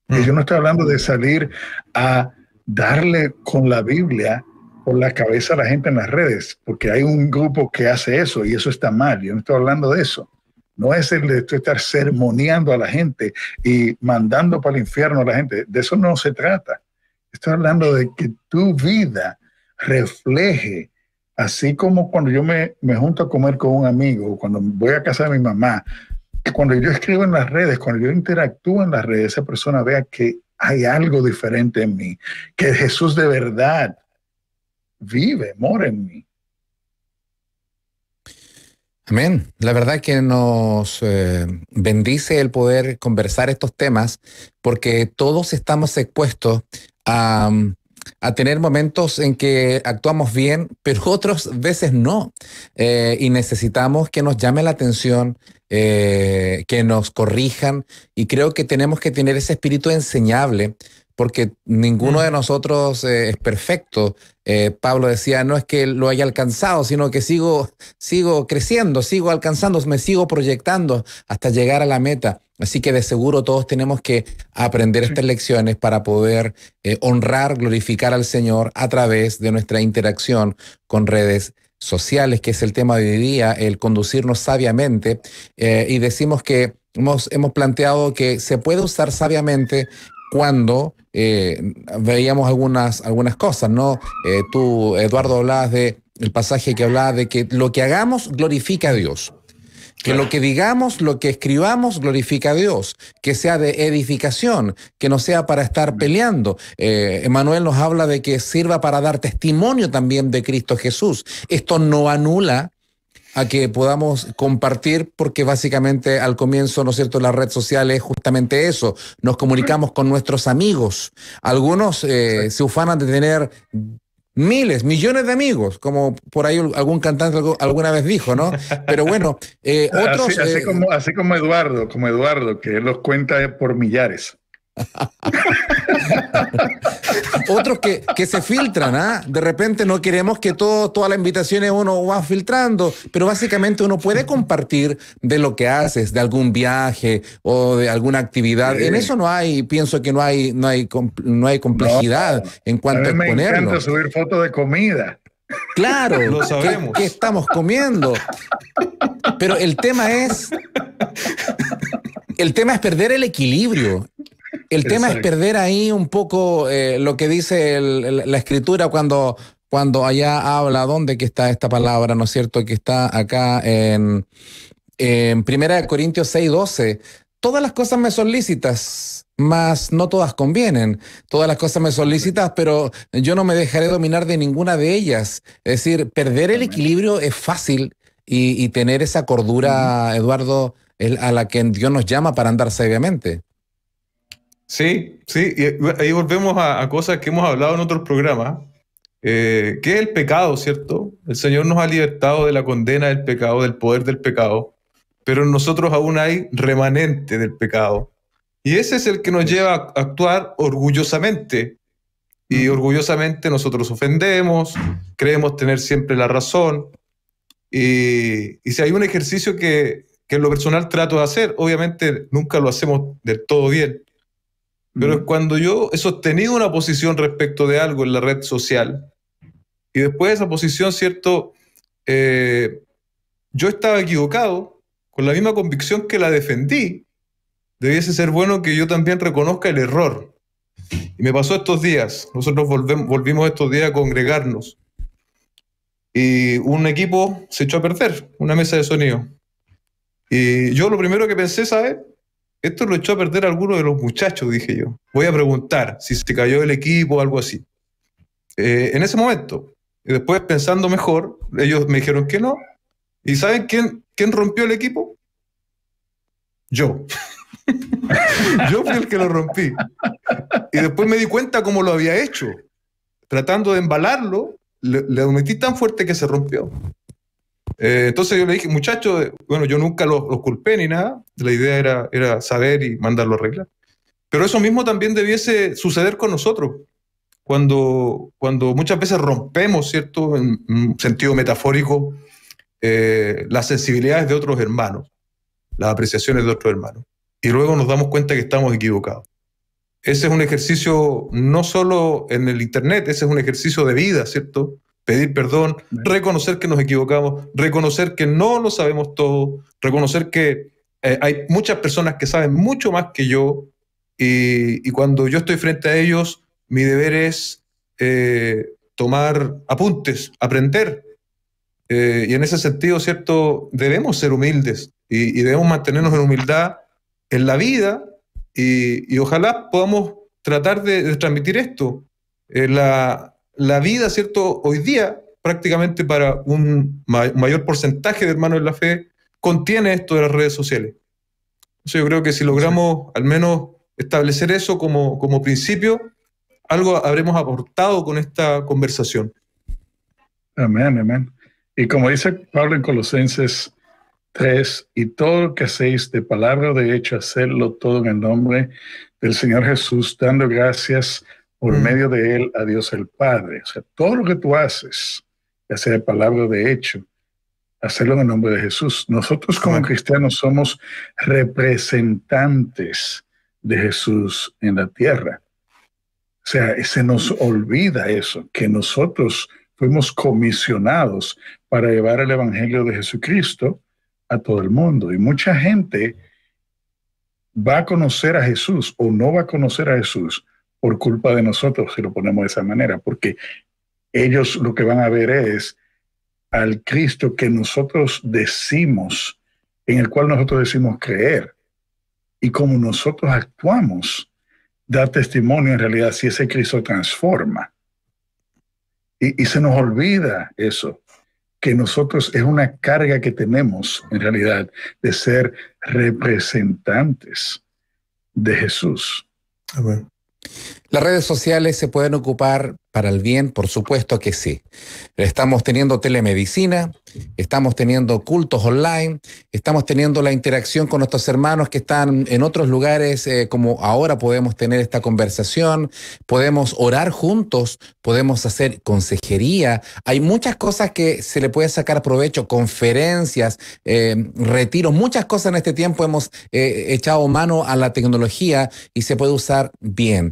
Y yo no estoy hablando de salir a darle con la Biblia por la cabeza a la gente en las redes, porque hay un grupo que hace eso y eso está mal. Yo no estoy hablando de eso. No es el de estar sermoneando a la gente y mandando para el infierno a la gente. De eso no se trata. Estoy hablando de que tu vida refleje, así como cuando yo me, junto a comer con un amigo, cuando voy a casa de mi mamá, cuando yo escribo en las redes, cuando yo interactúo en las redes, esa persona vea que hay algo diferente en mí, que Jesús de verdad vive, mora en mí. Amén. La verdad que nos eh, bendice el poder conversar estos temas porque todos estamos expuestos a, tener momentos en que actuamos bien, pero otras veces no. Eh, y necesitamos que nos llame la atención, eh, que nos corrijan. Y creo que tenemos que tener ese espíritu enseñable porque ninguno de nosotros eh, es perfecto. Pablo decía, no es que lo haya alcanzado, sino que sigo, sigo creciendo, sigo alcanzando, me sigo proyectando hasta llegar a la meta. Así que de seguro todos tenemos que aprender estas lecciones para poder eh, honrar, glorificar al Señor a través de nuestra interacción con redes sociales, que es el tema de hoy día, el conducirnos sabiamente. Eh, y decimos que hemos, hemos planteado que se puede usar sabiamente cuando eh, veíamos algunas, algunas cosas, ¿no? tú, Eduardo, hablabas de el pasaje que hablaba de que lo que hagamos glorifica a Dios. Que lo que digamos, lo que escribamos, glorifica a Dios, que sea de edificación, que no sea para estar peleando. Eh, Emanuel nos habla de que sirva para dar testimonio también de Cristo Jesús. Esto no anula a que podamos compartir, porque básicamente al comienzo, ¿no es cierto?, la red social es justamente eso, nos comunicamos con nuestros amigos. Algunos eh, se ufanan de tener miles, millones de amigos, como por ahí algún cantante alguna vez dijo, ¿no? Pero bueno, eh, otros... Así, eh, como, así, como, Eduardo, como Eduardo, que él los cuenta por millares. Otros que, que, se filtran, ¿ah? De repente no queremos que todo, todas las invitaciones uno va filtrando, pero básicamente uno puede compartir de lo que haces, de algún viaje o de alguna actividad. En eso no hay, pienso que no hay, no hay, no hay complejidad en cuanto a, mí me encanta subir fotos de comida. Claro, lo sabemos. qué estamos comiendo? Pero el tema es el tema es perder el equilibrio el tema es perder ahí un poco eh, lo que dice la escritura cuando, cuando allá habla, ¿dónde que está esta palabra, no es cierto? Que está acá en, en Primera de Corintios 6, 12. Todas las cosas me son lícitas, mas no todas convienen. Todas las cosas me son lícitas, pero yo no me dejaré dominar de ninguna de ellas. Es decir, perder el equilibrio es fácil y, tener esa cordura, Eduardo, a la que Dios nos llama para andar sabiamente. Sí, sí, y ahí volvemos a, cosas que hemos hablado en otros programas, eh, que es el pecado, ¿cierto? El Señor nos ha libertado de la condena del pecado, del poder del pecado, pero en nosotros aún hay remanente del pecado. Y ese es el que nos lleva a actuar orgullosamente. Y orgullosamente nosotros ofendemos, creemos tener siempre la razón. Y, si hay un ejercicio que, que en lo personal trato de hacer, obviamente nunca lo hacemos del todo bien, pero es cuando yo he sostenido una posición respecto de algo en la red social y después de esa posición, ¿cierto? Eh, yo estaba equivocado, con la misma convicción que la defendí, debiese ser bueno que yo también reconozca el error. Y me pasó estos días, nosotros volvimos estos días a congregarnos y un equipo se echó a perder, una mesa de sonido. Y yo lo primero que pensé, ¿sabes? Esto lo echó a perder alguno de los muchachos, dije yo. Voy a preguntar si se cayó el equipo o algo así. Eh, en ese momento, y después pensando mejor, ellos me dijeron que no. ¿Y saben quién, rompió el equipo? Yo. yo fui el que lo rompí. Y después me di cuenta cómo lo había hecho. Tratando de embalarlo, le, le metí tan fuerte que se rompió. Eh, entonces yo le dije, muchachos, eh, bueno, yo nunca los, los, culpé ni nada, la idea era, era saber y mandarlo a arreglar. Pero eso mismo también debiese suceder con nosotros. Cuando, cuando muchas veces rompemos, ¿cierto? En, sentido metafórico, eh, las sensibilidades de otros hermanos, las apreciaciones de otros hermanos. Y luego nos damos cuenta que estamos equivocados. Ese es un ejercicio no solo en el Internet, ese es un ejercicio de vida, ¿cierto? pedir perdón, reconocer que nos equivocamos, reconocer que no lo sabemos todo, reconocer que eh, hay muchas personas que saben mucho más que yo y, cuando yo estoy frente a ellos, mi deber es eh, tomar apuntes, aprender. Eh, y en ese sentido, ¿cierto? Debemos ser humildes y, debemos mantenernos en humildad en la vida y, ojalá podamos tratar de, transmitir esto. la, la vida, ¿cierto? Hoy día, prácticamente para un mayor porcentaje de hermanos de la fe, contiene esto de las redes sociales. Entonces yo creo que si logramos al menos establecer eso como, como principio, algo habremos aportado con esta conversación. Amén, amén. Y como dice Pablo en Colosenses 3, y todo lo que hacéis de palabra o de hecho, hacedlo todo en el nombre del Señor Jesús, dando gracias por mm. medio de él a Dios el Padre. O sea, todo lo que tú haces, ya sea palabra o de hecho, hacerlo en el nombre de Jesús. Nosotros como cristianos somos representantes de Jesús en la tierra. O sea, se nos olvida eso, que nosotros fuimos comisionados para llevar el Evangelio de Jesucristo a todo el mundo. Y mucha gente va a conocer a Jesús o no va a conocer a Jesús por culpa de nosotros, si lo ponemos de esa manera, porque ellos lo que van a ver es al Cristo que nosotros decimos, en el cual nosotros decimos creer, y como nosotros actuamos, da testimonio en realidad si ese Cristo transforma. Y, se nos olvida eso, que nosotros es una carga que tenemos en realidad de ser representantes de Jesús. Amén. Las redes sociales se pueden ocupar para el bien, por supuesto que sí. Estamos teniendo telemedicina, estamos teniendo cultos online, estamos teniendo la interacción con nuestros hermanos que están en otros lugares, eh, como ahora podemos tener esta conversación, podemos orar juntos, podemos hacer consejería. Hay muchas cosas que se le puede sacar provecho, conferencias, eh, retiros, muchas cosas en este tiempo hemos eh, echado mano a la tecnología y se puede usar bien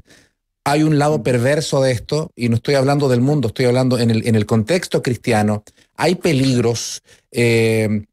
hay un lado mm. perverso de esto, y no estoy hablando del mundo, estoy hablando en el, en el contexto cristiano, hay peligros. Eh,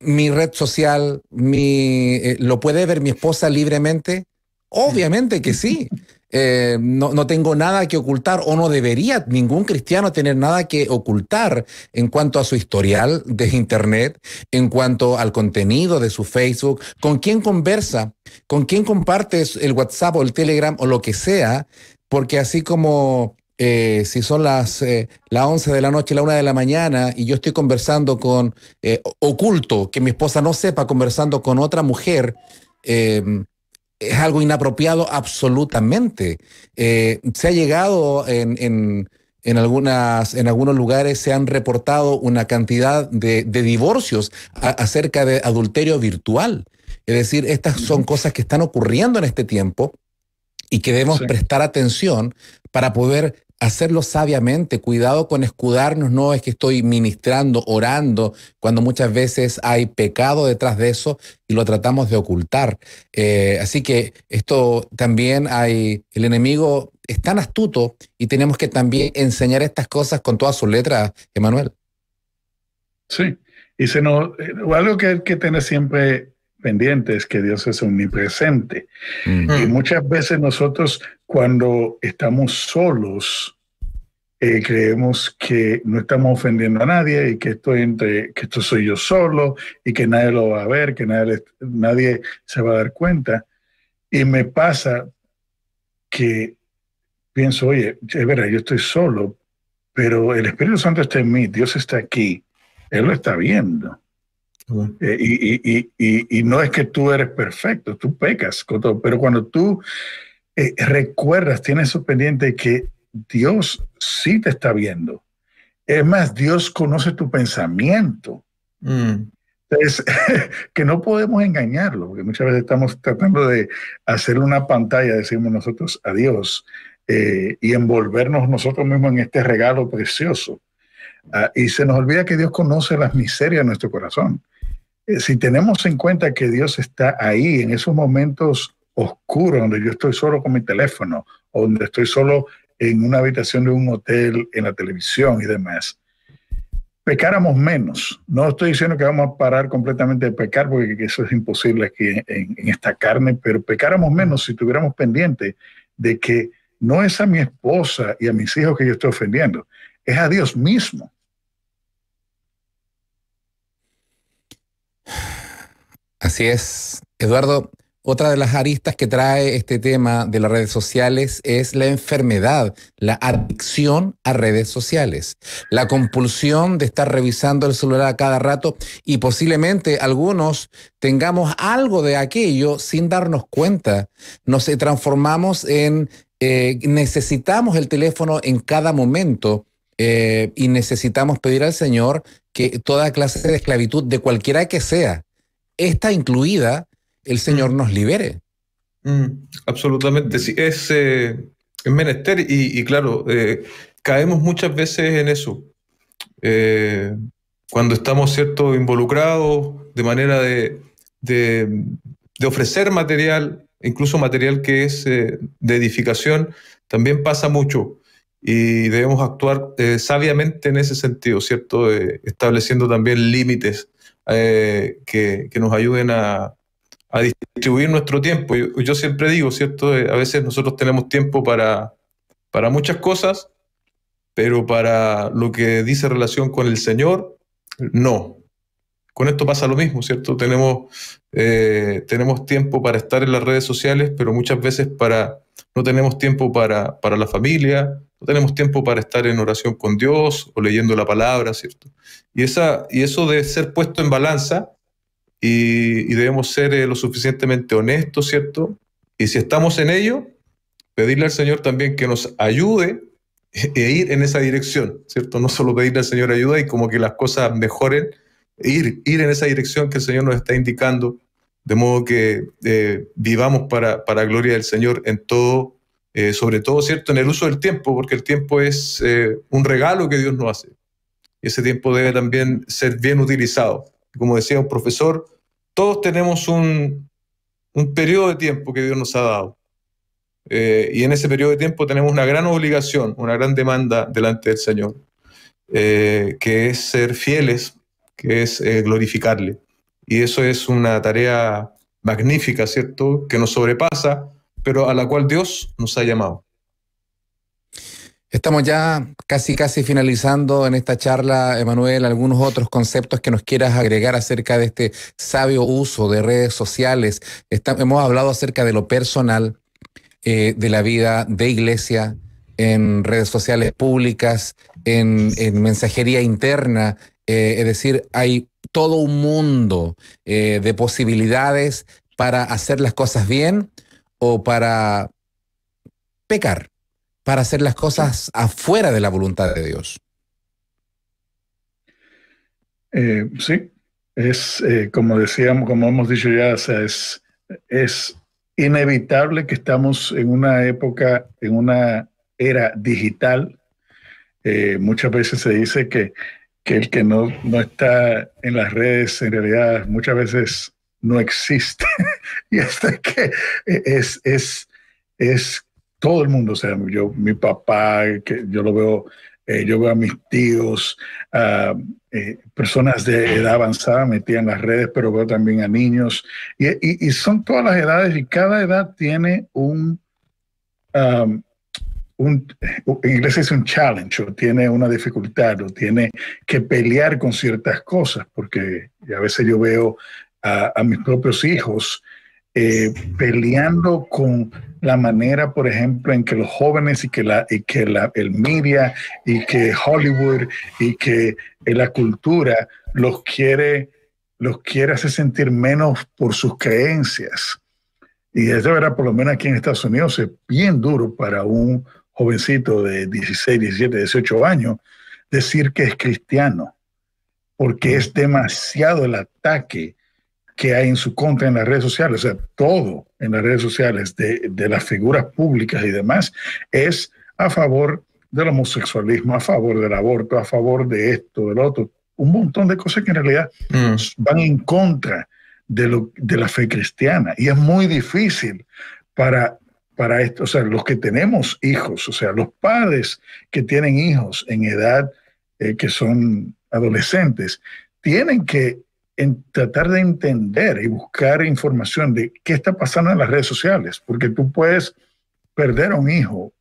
mi red social, mi, eh, ¿lo puede ver mi esposa libremente? Obviamente que sí. Eh, no, no, tengo nada que ocultar o no debería ningún cristiano tener nada que ocultar en cuanto a su historial de Internet, en cuanto al contenido de su Facebook, con quién conversa, con quién compartes el WhatsApp o el Telegram o lo que sea, porque así como eh, si son las, eh, las 11 de la noche, la 1 de la mañana, y yo estoy conversando con, eh, oculto, que mi esposa no sepa, conversando con otra mujer, es algo inapropiado absolutamente. Eh, se ha llegado en, en, algunas, en algunos lugares, se han reportado una cantidad de, divorcios acerca de adulterio virtual. Es decir, estas son cosas que están ocurriendo en este tiempo y que debemos prestar atención para poder hacerlo sabiamente, cuidado con escudarnos, no es que estoy ministrando, orando, cuando muchas veces hay pecado detrás de eso y lo tratamos de ocultar. Eh, así que esto también hay, el enemigo es tan astuto y tenemos que también enseñar estas cosas con todas sus letras, Emanuel. Sí, y se nos, eh, algo que hay que tener siempre pendiente es que Dios es omnipresente. Mm. Y muchas veces nosotros cuando estamos solos, eh, creemos que no estamos ofendiendo a nadie y que esto, entre, que esto soy yo solo y que nadie lo va a ver, que nadie, nadie se va a dar cuenta. Y me pasa que pienso, oye, es verdad, yo estoy solo, pero el Espíritu Santo está en mí, Dios está aquí, Él lo está viendo. Eh, y, y, y, y, no es que tú eres perfecto, tú pecas, pero cuando tú eh, recuerdas, tienes eso pendiente que Dios sí te está viendo. Es más, Dios conoce tu pensamiento. Mm. Entonces, que no podemos engañarlo, porque muchas veces estamos tratando de hacer una pantalla, decimos nosotros, a Dios, eh, y envolvernos nosotros mismos en este regalo precioso. Ah, y se nos olvida que Dios conoce las miserias de nuestro corazón. Eh, si tenemos en cuenta que Dios está ahí en esos momentos oscuro, donde yo estoy solo con mi teléfono, donde estoy solo en una habitación de un hotel, en la televisión y demás, pecáramos menos. No estoy diciendo que vamos a parar completamente de pecar, porque eso es imposible aquí en, en esta carne, pero pecáramos menos si tuviéramos pendiente de que no es a mi esposa y a mis hijos que yo estoy ofendiendo, es a Dios mismo. Así es. Eduardo, otra de las aristas que trae este tema de las redes sociales es la enfermedad, la adicción a redes sociales, la compulsión de estar revisando el celular a cada rato y posiblemente algunos tengamos algo de aquello sin darnos cuenta. Nos transformamos en, eh, necesitamos el teléfono en cada momento. Eh, y necesitamos pedir al Señor que toda clase de esclavitud, de cualquiera que sea, está incluida, el Señor nos libere. Mm, absolutamente, sí, es, eh, menester y, claro, eh, caemos muchas veces en eso. Eh, cuando estamos, ¿cierto?, involucrados de manera de, ofrecer material, incluso material que es de edificación, también pasa mucho y debemos actuar sabiamente en ese sentido, ¿cierto? estableciendo también límites que, que, nos ayuden a, a distribuir nuestro tiempo. Yo, yo, siempre digo, ¿cierto? Eh, a veces nosotros tenemos tiempo para, para muchas cosas, pero para lo que dice relación con el Señor, no. Con esto pasa lo mismo, ¿cierto? Tenemos, eh, tenemos tiempo para estar en las redes sociales, pero muchas veces para, no tenemos tiempo para, para la familia, no tenemos tiempo para estar en oración con Dios o leyendo la palabra, ¿cierto? Y, esa, y eso de ser puesto en balanza y, debemos ser eh, lo suficientemente honestos, ¿cierto? Y si estamos en ello, pedirle al Señor también que nos ayude eh, e ir en esa dirección, ¿cierto? No solo pedirle al Señor ayuda y como que las cosas mejoren, ir, ir en esa dirección que el Señor nos está indicando, de modo que eh, vivamos para, para gloria del Señor en todo, sobre todo, ¿cierto? En el uso del tiempo, porque el tiempo es un regalo que Dios nos hace. Y ese tiempo debe también ser bien utilizado como decía un profesor, todos tenemos un, un periodo de tiempo que Dios nos ha dado. Eh, y en ese periodo de tiempo tenemos una gran obligación, una gran demanda delante del Señor, eh, que es ser fieles, que es eh, glorificarle. Y eso es una tarea magnífica, ¿cierto? Que nos sobrepasa, pero a la cual Dios nos ha llamado. Estamos ya casi casi finalizando en esta charla, Emanuel, algunos otros conceptos que nos quieras agregar acerca de este sabio uso de redes sociales. hemos hablado acerca de lo personal, eh, de la vida de iglesia, en redes sociales públicas, en, mensajería interna. Eh, es decir, hay todo un mundo eh, de posibilidades para hacer las cosas bien o para pecar para hacer las cosas afuera de la voluntad de Dios. Eh, sí, es eh, como decíamos, como hemos dicho ya, es, es inevitable que estamos en una época, en una era digital. Eh, muchas veces se dice que, que el que no, no está en las redes, en realidad muchas veces no existe. y hasta que es, es, es todo el mundo, o sea, yo, mi papá, que yo lo veo, eh, yo veo a mis tíos, a eh, personas de edad avanzada metían las redes, pero veo también a niños, y, son todas las edades, y cada edad tiene un, um, un, en inglés es un challenge, o tiene una dificultad, o tiene que pelear con ciertas cosas, porque a veces yo veo a, mis propios hijos eh, peleando con la manera, por ejemplo, en que los jóvenes y que, la, que la, el media y que Hollywood y que eh, la cultura los quiere, los quiere hacer sentir menos por sus creencias. Y es de verdad, por lo menos aquí en Estados Unidos, es bien duro para un jovencito de 16, 17, 18 años decir que es cristiano, porque es demasiado el ataque que hay en su contra en las redes sociales, o sea, todo en las redes sociales de, las figuras públicas y demás es a favor del homosexualismo, a favor del aborto, a favor de esto, del otro, un montón de cosas que en realidad mm. van en contra de, lo, de la fe cristiana. Y es muy difícil para, para esto, o sea, los que tenemos hijos, o sea, los padres que tienen hijos en edad eh, que son adolescentes, tienen que en tratar de entender y buscar información de qué está pasando en las redes sociales, porque tú puedes perder a un hijo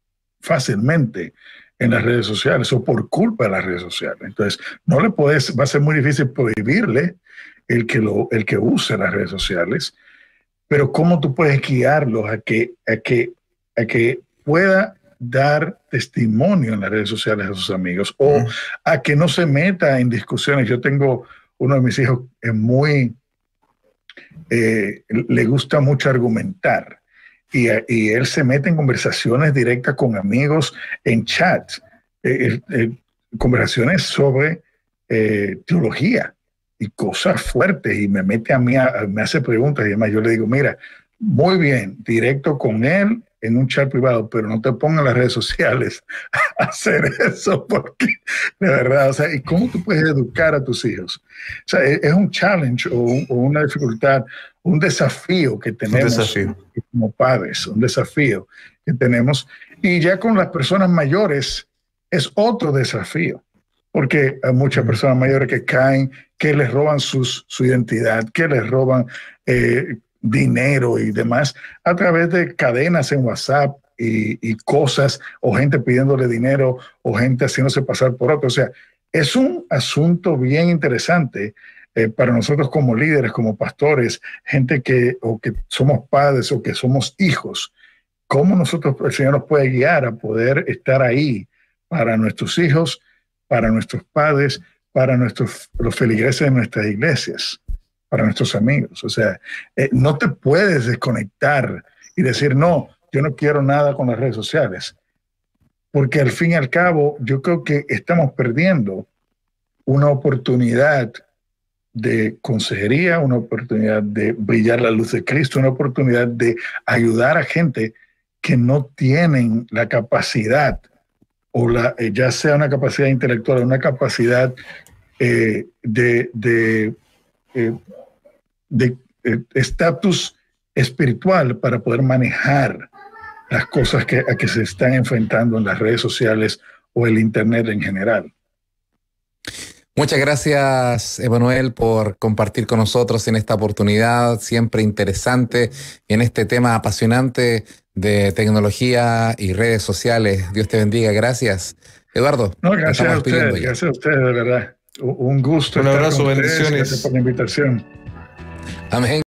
fácilmente en las redes sociales o por culpa de las redes sociales. Entonces, no le puedes, va a ser muy difícil prohibirle el que, lo, el que use las redes sociales, pero cómo tú puedes guiarlos a que, a que, a que pueda dar testimonio en las redes sociales a sus amigos o a que no se meta en discusiones. Yo tengo uno de mis hijos es muy, eh, le gusta mucho argumentar y, él se mete en conversaciones directas con amigos en chat, eh, eh, conversaciones sobre teología y cosas fuertes y me mete a mí, me hace preguntas y demás. Yo le digo, mira, muy bien, directo con él en un chat privado, pero no te pongan las redes sociales a hacer eso, porque de verdad, o sea, ¿y cómo tú puedes educar a tus hijos? O sea, es un challenge o, una dificultad, un desafío que tenemos como padres, un desafío que tenemos. Y ya con las personas mayores es otro desafío, porque hay muchas personas mayores que caen, que les roban su identidad, que les roban eh, dinero y demás a través de cadenas en WhatsApp y, cosas, o gente pidiéndole dinero, o gente haciéndose pasar por otro. O sea, es un asunto bien interesante eh, para nosotros como líderes, como pastores, gente que, o que somos padres o que somos hijos. ¿Cómo nosotros, el Señor nos puede guiar a poder estar ahí para nuestros hijos, para nuestros padres, para nuestros, los feligreses de nuestras iglesias? para nuestros amigos. O sea, eh, no te puedes desconectar y decir, no, yo no quiero nada con las redes sociales. Porque al fin y al cabo, yo creo que estamos perdiendo una oportunidad de consejería, una oportunidad de brillar la luz de Cristo, una oportunidad de ayudar a gente que no tienen la capacidad, o eh, ya sea una capacidad intelectual, una capacidad eh, de eh, de eh, estatus espiritual para poder manejar las cosas que, a que se están enfrentando en las redes sociales o el Internet en general. Muchas gracias, Emanuel, por compartir con nosotros en esta oportunidad siempre interesante en este tema apasionante de tecnología y redes sociales. Dios te bendiga. Gracias, Eduardo. gracias a gracias a ustedes, de verdad. Un gusto. Un abrazo, bendiciones. Gracias por la invitación. Amén.